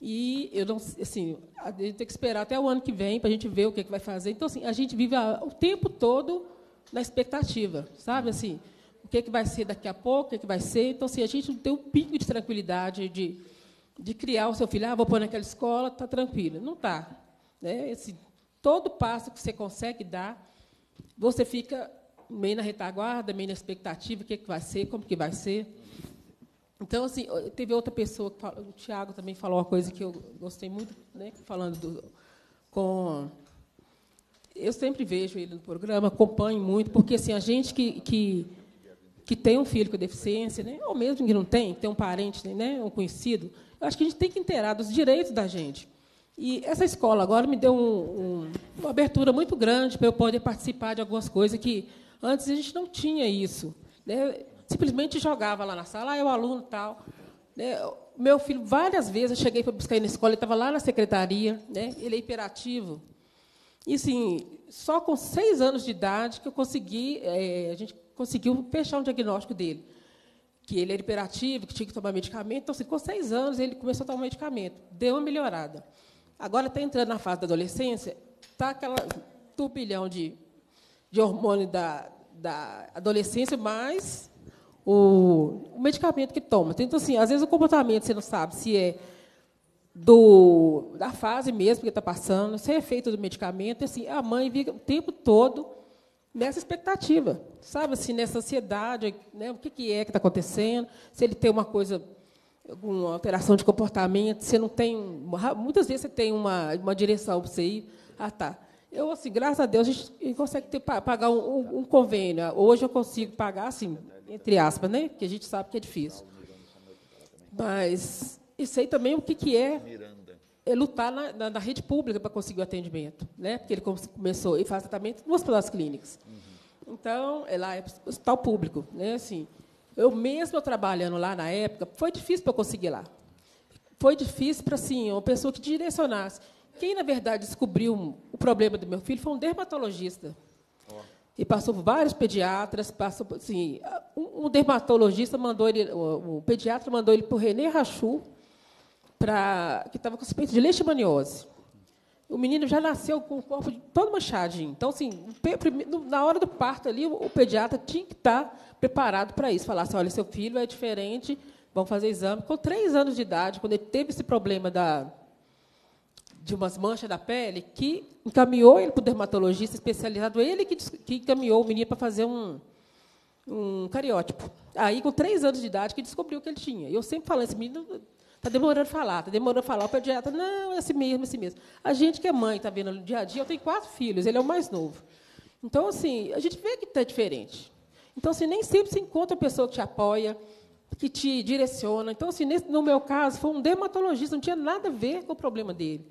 E eu não, assim, a gente tem que esperar até o ano que vem para a gente ver o que, que vai fazer. Então, assim, a gente vive a, o tempo todo na expectativa, sabe? Assim, o que, que vai ser daqui a pouco, o que, que vai ser. Então, assim, a gente não tem um pico de tranquilidade de, de criar o seu filho. Ah, vou pôr naquela escola, está tranquilo. Não está. Né? Assim, todo passo que você consegue dar você fica meio na retaguarda, meio na expectativa, o que, é que vai ser, como que vai ser. Então, assim, teve outra pessoa, que falou, o Tiago também falou uma coisa que eu gostei muito, né, falando do, com... Eu sempre vejo ele no programa, acompanho muito, porque assim, a gente que, que, que tem um filho com deficiência, né, ou mesmo que não tem, tem um parente, né, um conhecido, eu acho que a gente tem que inteirar dos direitos da gente. E essa escola agora me deu um, um, uma abertura muito grande para eu poder participar de algumas coisas que antes a gente não tinha isso. Né? Simplesmente jogava lá na sala, ah, é o aluno tal. Né? Meu filho, várias vezes, eu cheguei para buscar ele na escola, ele estava lá na secretaria, né? ele é hiperativo. E, assim, só com seis anos de idade que eu consegui, é, a gente conseguiu fechar um diagnóstico dele, que ele era hiperativo, que tinha que tomar medicamento. Então, assim, com seis anos, ele começou a tomar medicamento, deu uma melhorada. Agora está entrando na fase da adolescência, está aquela turbilhão de, de hormônio da, da adolescência, mais o, o medicamento que toma. Então, assim, às vezes o comportamento você não sabe se é do, da fase mesmo que está passando, se é efeito do medicamento. Assim, a mãe fica o tempo todo nessa expectativa, sabe? Assim, nessa ansiedade, né? o que, que é que está acontecendo, se ele tem uma coisa alguma alteração de comportamento, você não tem. Muitas vezes você tem uma, uma direção para você ir. Ah, tá. Eu, assim, graças a Deus, a gente consegue ter, pagar um, um, convênio. Hoje eu consigo pagar, assim, entre aspas, né? Porque a gente sabe que é difícil. Mas isso aí também o que, que é, é lutar na, na, na rede pública para conseguir o atendimento, né? Porque ele começou e faz tratamento em duas das clínicas. Uhum. Então, é lá é hospital público, né? Assim, eu mesmo trabalhando lá na época, foi difícil para eu conseguir lá. Foi difícil para assim, uma pessoa que direcionasse. Quem, na verdade, descobriu o problema do meu filho foi um dermatologista. Oh. E passou por vários pediatras, passou assim, um dermatologista mandou ele, um pediatra mandou ele para o René Rachu, pra, que estava com suspeita de leishmaniose o menino já nasceu com o corpo todo manchadinho. Então, assim, na hora do parto ali, o pediatra tinha que estar tá preparado para isso. Falar assim, olha, seu filho é diferente, vamos fazer exame. Com três anos de idade, quando ele teve esse problema da, de umas manchas da pele, que encaminhou ele para o dermatologista especializado, ele que, que encaminhou o menino para fazer um, um cariótipo. Aí, com três anos de idade, que descobriu o que ele tinha. E eu sempre falo, esse menino Está demorando a falar, está demorando a falar. O pediatra, tá, não, é assim mesmo, é assim mesmo. A gente que é mãe, está vendo no dia a dia, eu tenho quatro filhos, ele é o mais novo. Então, assim, a gente vê que está diferente. Então, assim, nem sempre se encontra a pessoa que te apoia, que te direciona. Então, assim, nesse, no meu caso, foi um dermatologista, não tinha nada a ver com o problema dele.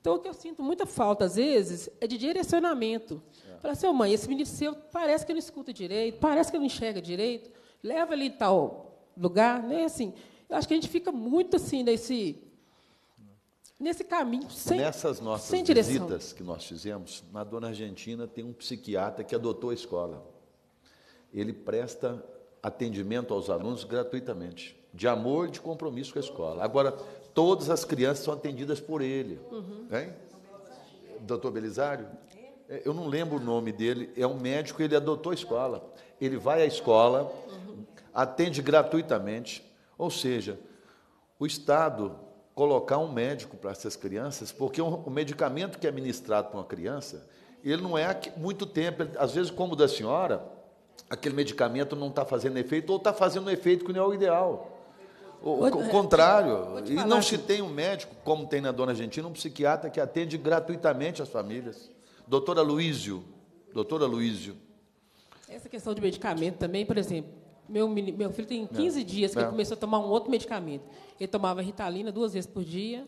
Então, o que eu sinto muita falta, às vezes, é de direcionamento. para é. Falar assim, oh, mãe, esse menino seu parece que não escuta direito, parece que não enxerga direito, leva ele em tal lugar. Né? Assim, acho que a gente fica muito assim nesse nesse caminho sem Nessas nossas sem visitas direção. que nós fizemos, na Dona Argentina tem um psiquiatra que adotou a escola. Ele presta atendimento aos alunos gratuitamente, de amor e de compromisso com a escola. Agora, todas as crianças são atendidas por ele. Uhum. Hein? Doutor Belisário? É, eu não lembro o nome dele, é um médico, ele adotou a escola. Ele vai à escola, uhum. atende gratuitamente, ou seja, o Estado colocar um médico para essas crianças, porque o medicamento que é ministrado para uma criança, ele não é muito tempo. Às vezes, como o da senhora, aquele medicamento não está fazendo efeito ou está fazendo efeito que não é o ideal. O, o contrário. E não assim. se tem um médico, como tem na Dona Argentina, um psiquiatra que atende gratuitamente as famílias. Doutora Luísio. Doutora Luísio. Essa questão de medicamento também, por exemplo, meu, meu filho tem 15 não. dias que não. ele começou a tomar um outro medicamento. Ele tomava Ritalina duas vezes por dia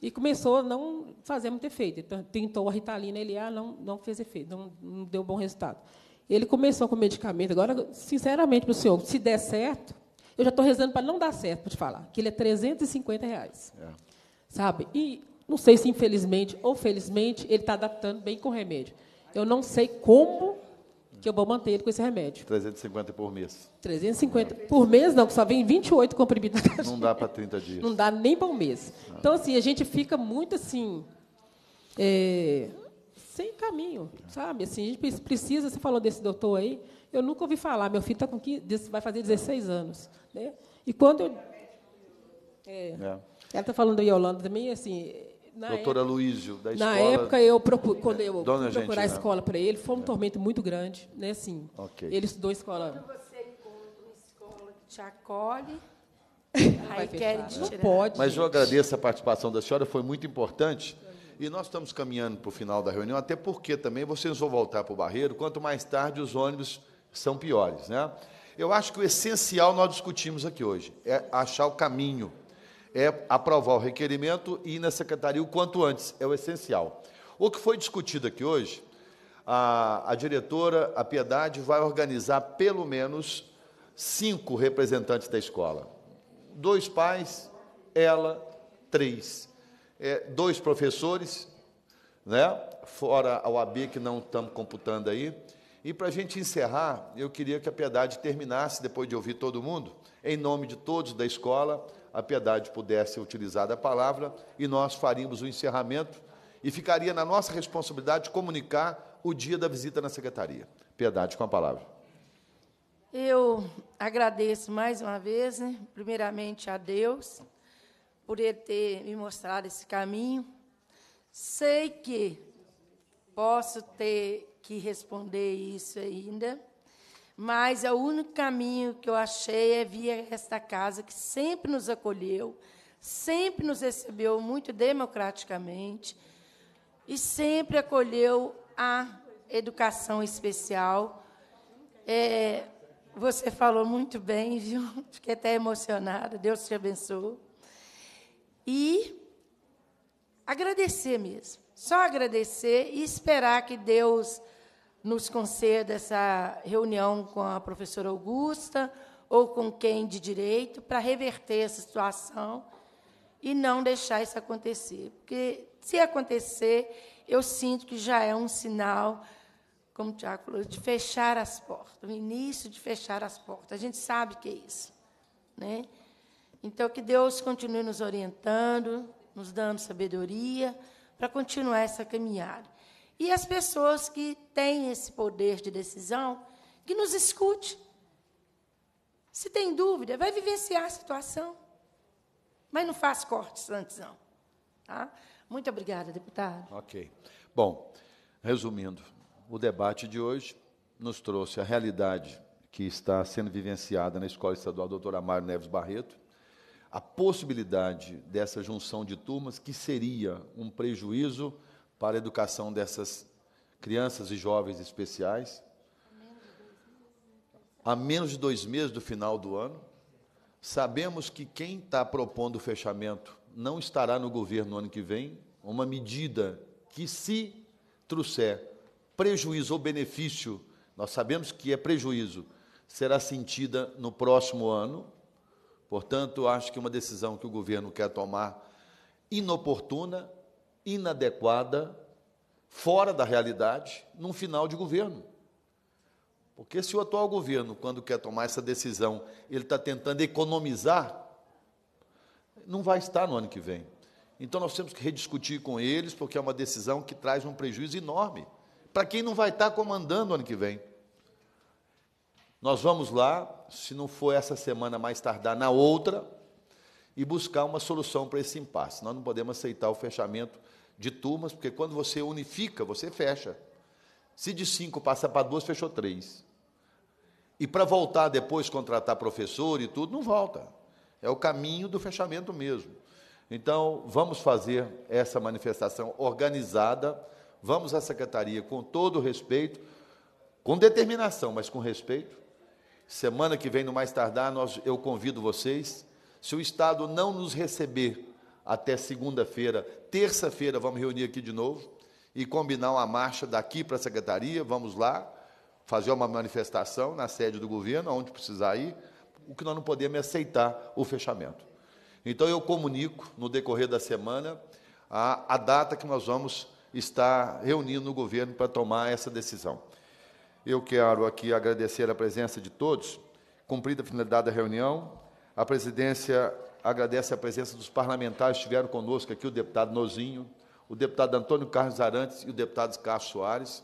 e começou a não fazer muito efeito. Ele então, tentou a Ritalina, ele ah, não, não fez efeito, não, não deu bom resultado. Ele começou com o medicamento. Agora, sinceramente, para o senhor, se der certo, eu já estou rezando para não dar certo, para te falar, que ele é 350 reais. É. Sabe? E não sei se, infelizmente ou felizmente, ele está adaptando bem com o remédio. Eu não sei como que eu vou manter ele com esse remédio. 350 por mês. 350 por mês não, que só vem 28 comprimidos [laughs] Não dá para 30 dias. Não dá nem para um mês. Não. Então, assim, a gente fica muito assim. É, sem caminho, sabe? Assim, a gente precisa, você falou desse doutor aí, eu nunca ouvi falar, meu filho tá com 15, vai fazer 16 anos. Né? E quando eu. É, é. Ela está falando aí, Yolanda também, assim, na Doutora época, Luísio, da escola. Na época, eu procu... quando eu Dona procurar a escola para ele, foi um tormento muito grande. Né? Assim, okay. Ele estudou escola. Quando você encontra uma escola que te acolhe. [laughs] Aí quer te tirar. Pode, Mas gente. eu agradeço a participação da senhora, foi muito importante. E nós estamos caminhando para o final da reunião, até porque também vocês vão voltar para o Barreiro, quanto mais tarde os ônibus são piores. Né? Eu acho que o essencial nós discutimos aqui hoje é achar o caminho é aprovar o requerimento e ir na secretaria o quanto antes, é o essencial. O que foi discutido aqui hoje, a, a diretora, a Piedade, vai organizar pelo menos cinco representantes da escola: dois pais, ela, três. É, dois professores, né? fora a UAB que não estamos computando aí. E para a gente encerrar, eu queria que a Piedade terminasse, depois de ouvir todo mundo, em nome de todos da escola, a piedade pudesse utilizar a palavra e nós faríamos o encerramento e ficaria na nossa responsabilidade comunicar o dia da visita na secretaria. Piedade com a palavra. Eu agradeço mais uma vez, né, primeiramente a Deus, por Ele ter me mostrado esse caminho. Sei que posso ter que responder isso ainda, mas é o único caminho que eu achei é via esta casa que sempre nos acolheu, sempre nos recebeu muito democraticamente e sempre acolheu a educação especial. É, você falou muito bem, viu? [laughs] Fiquei até emocionada. Deus te abençoe. E agradecer mesmo. Só agradecer e esperar que Deus nos conceda essa reunião com a professora Augusta ou com quem de direito para reverter essa situação e não deixar isso acontecer. Porque, se acontecer, eu sinto que já é um sinal, como o Tiago falou, de fechar as portas, o início de fechar as portas. A gente sabe que é isso. Né? Então, que Deus continue nos orientando, nos dando sabedoria para continuar essa caminhada. E as pessoas que têm esse poder de decisão, que nos escute. Se tem dúvida, vai vivenciar a situação. Mas não faz cortes antes, não. Tá? Muito obrigada, deputado. Ok. Bom, resumindo, o debate de hoje nos trouxe a realidade que está sendo vivenciada na Escola Estadual Doutor Mário Neves Barreto, a possibilidade dessa junção de turmas, que seria um prejuízo para a educação dessas crianças e jovens especiais. A menos de dois meses do final do ano, sabemos que quem está propondo o fechamento não estará no governo no ano que vem. Uma medida que, se trouxer prejuízo ou benefício, nós sabemos que é prejuízo, será sentida no próximo ano. Portanto, acho que é uma decisão que o governo quer tomar inoportuna, inadequada, fora da realidade, num final de governo. Porque se o atual governo, quando quer tomar essa decisão, ele está tentando economizar, não vai estar no ano que vem. Então nós temos que rediscutir com eles, porque é uma decisão que traz um prejuízo enorme para quem não vai estar comandando ano que vem. Nós vamos lá, se não for essa semana, mais tardar na outra, e buscar uma solução para esse impasse. Nós não podemos aceitar o fechamento de turmas, porque quando você unifica, você fecha. Se de cinco passa para duas, fechou três. E para voltar depois, contratar professor e tudo, não volta. É o caminho do fechamento mesmo. Então, vamos fazer essa manifestação organizada, vamos à secretaria com todo respeito, com determinação, mas com respeito. Semana que vem, no mais tardar, nós, eu convido vocês. Se o Estado não nos receber até segunda-feira. Terça-feira vamos reunir aqui de novo e combinar uma marcha daqui para a secretaria. Vamos lá fazer uma manifestação na sede do governo, aonde precisar ir. O que nós não podemos é aceitar o fechamento. Então eu comunico no decorrer da semana a, a data que nós vamos estar reunindo o governo para tomar essa decisão. Eu quero aqui agradecer a presença de todos, cumprida a finalidade da reunião, a presidência agradece a presença dos parlamentares que estiveram conosco aqui, o deputado Nozinho, o deputado Antônio Carlos Arantes e o deputado Carlos Soares.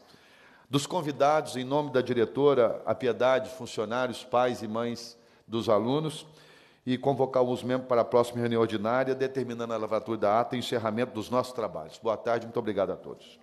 Dos convidados, em nome da diretora, a Piedade, funcionários, pais e mães dos alunos, e convocar os membros para a próxima reunião ordinária, determinando a lavratura da ata e encerramento dos nossos trabalhos. Boa tarde, muito obrigado a todos.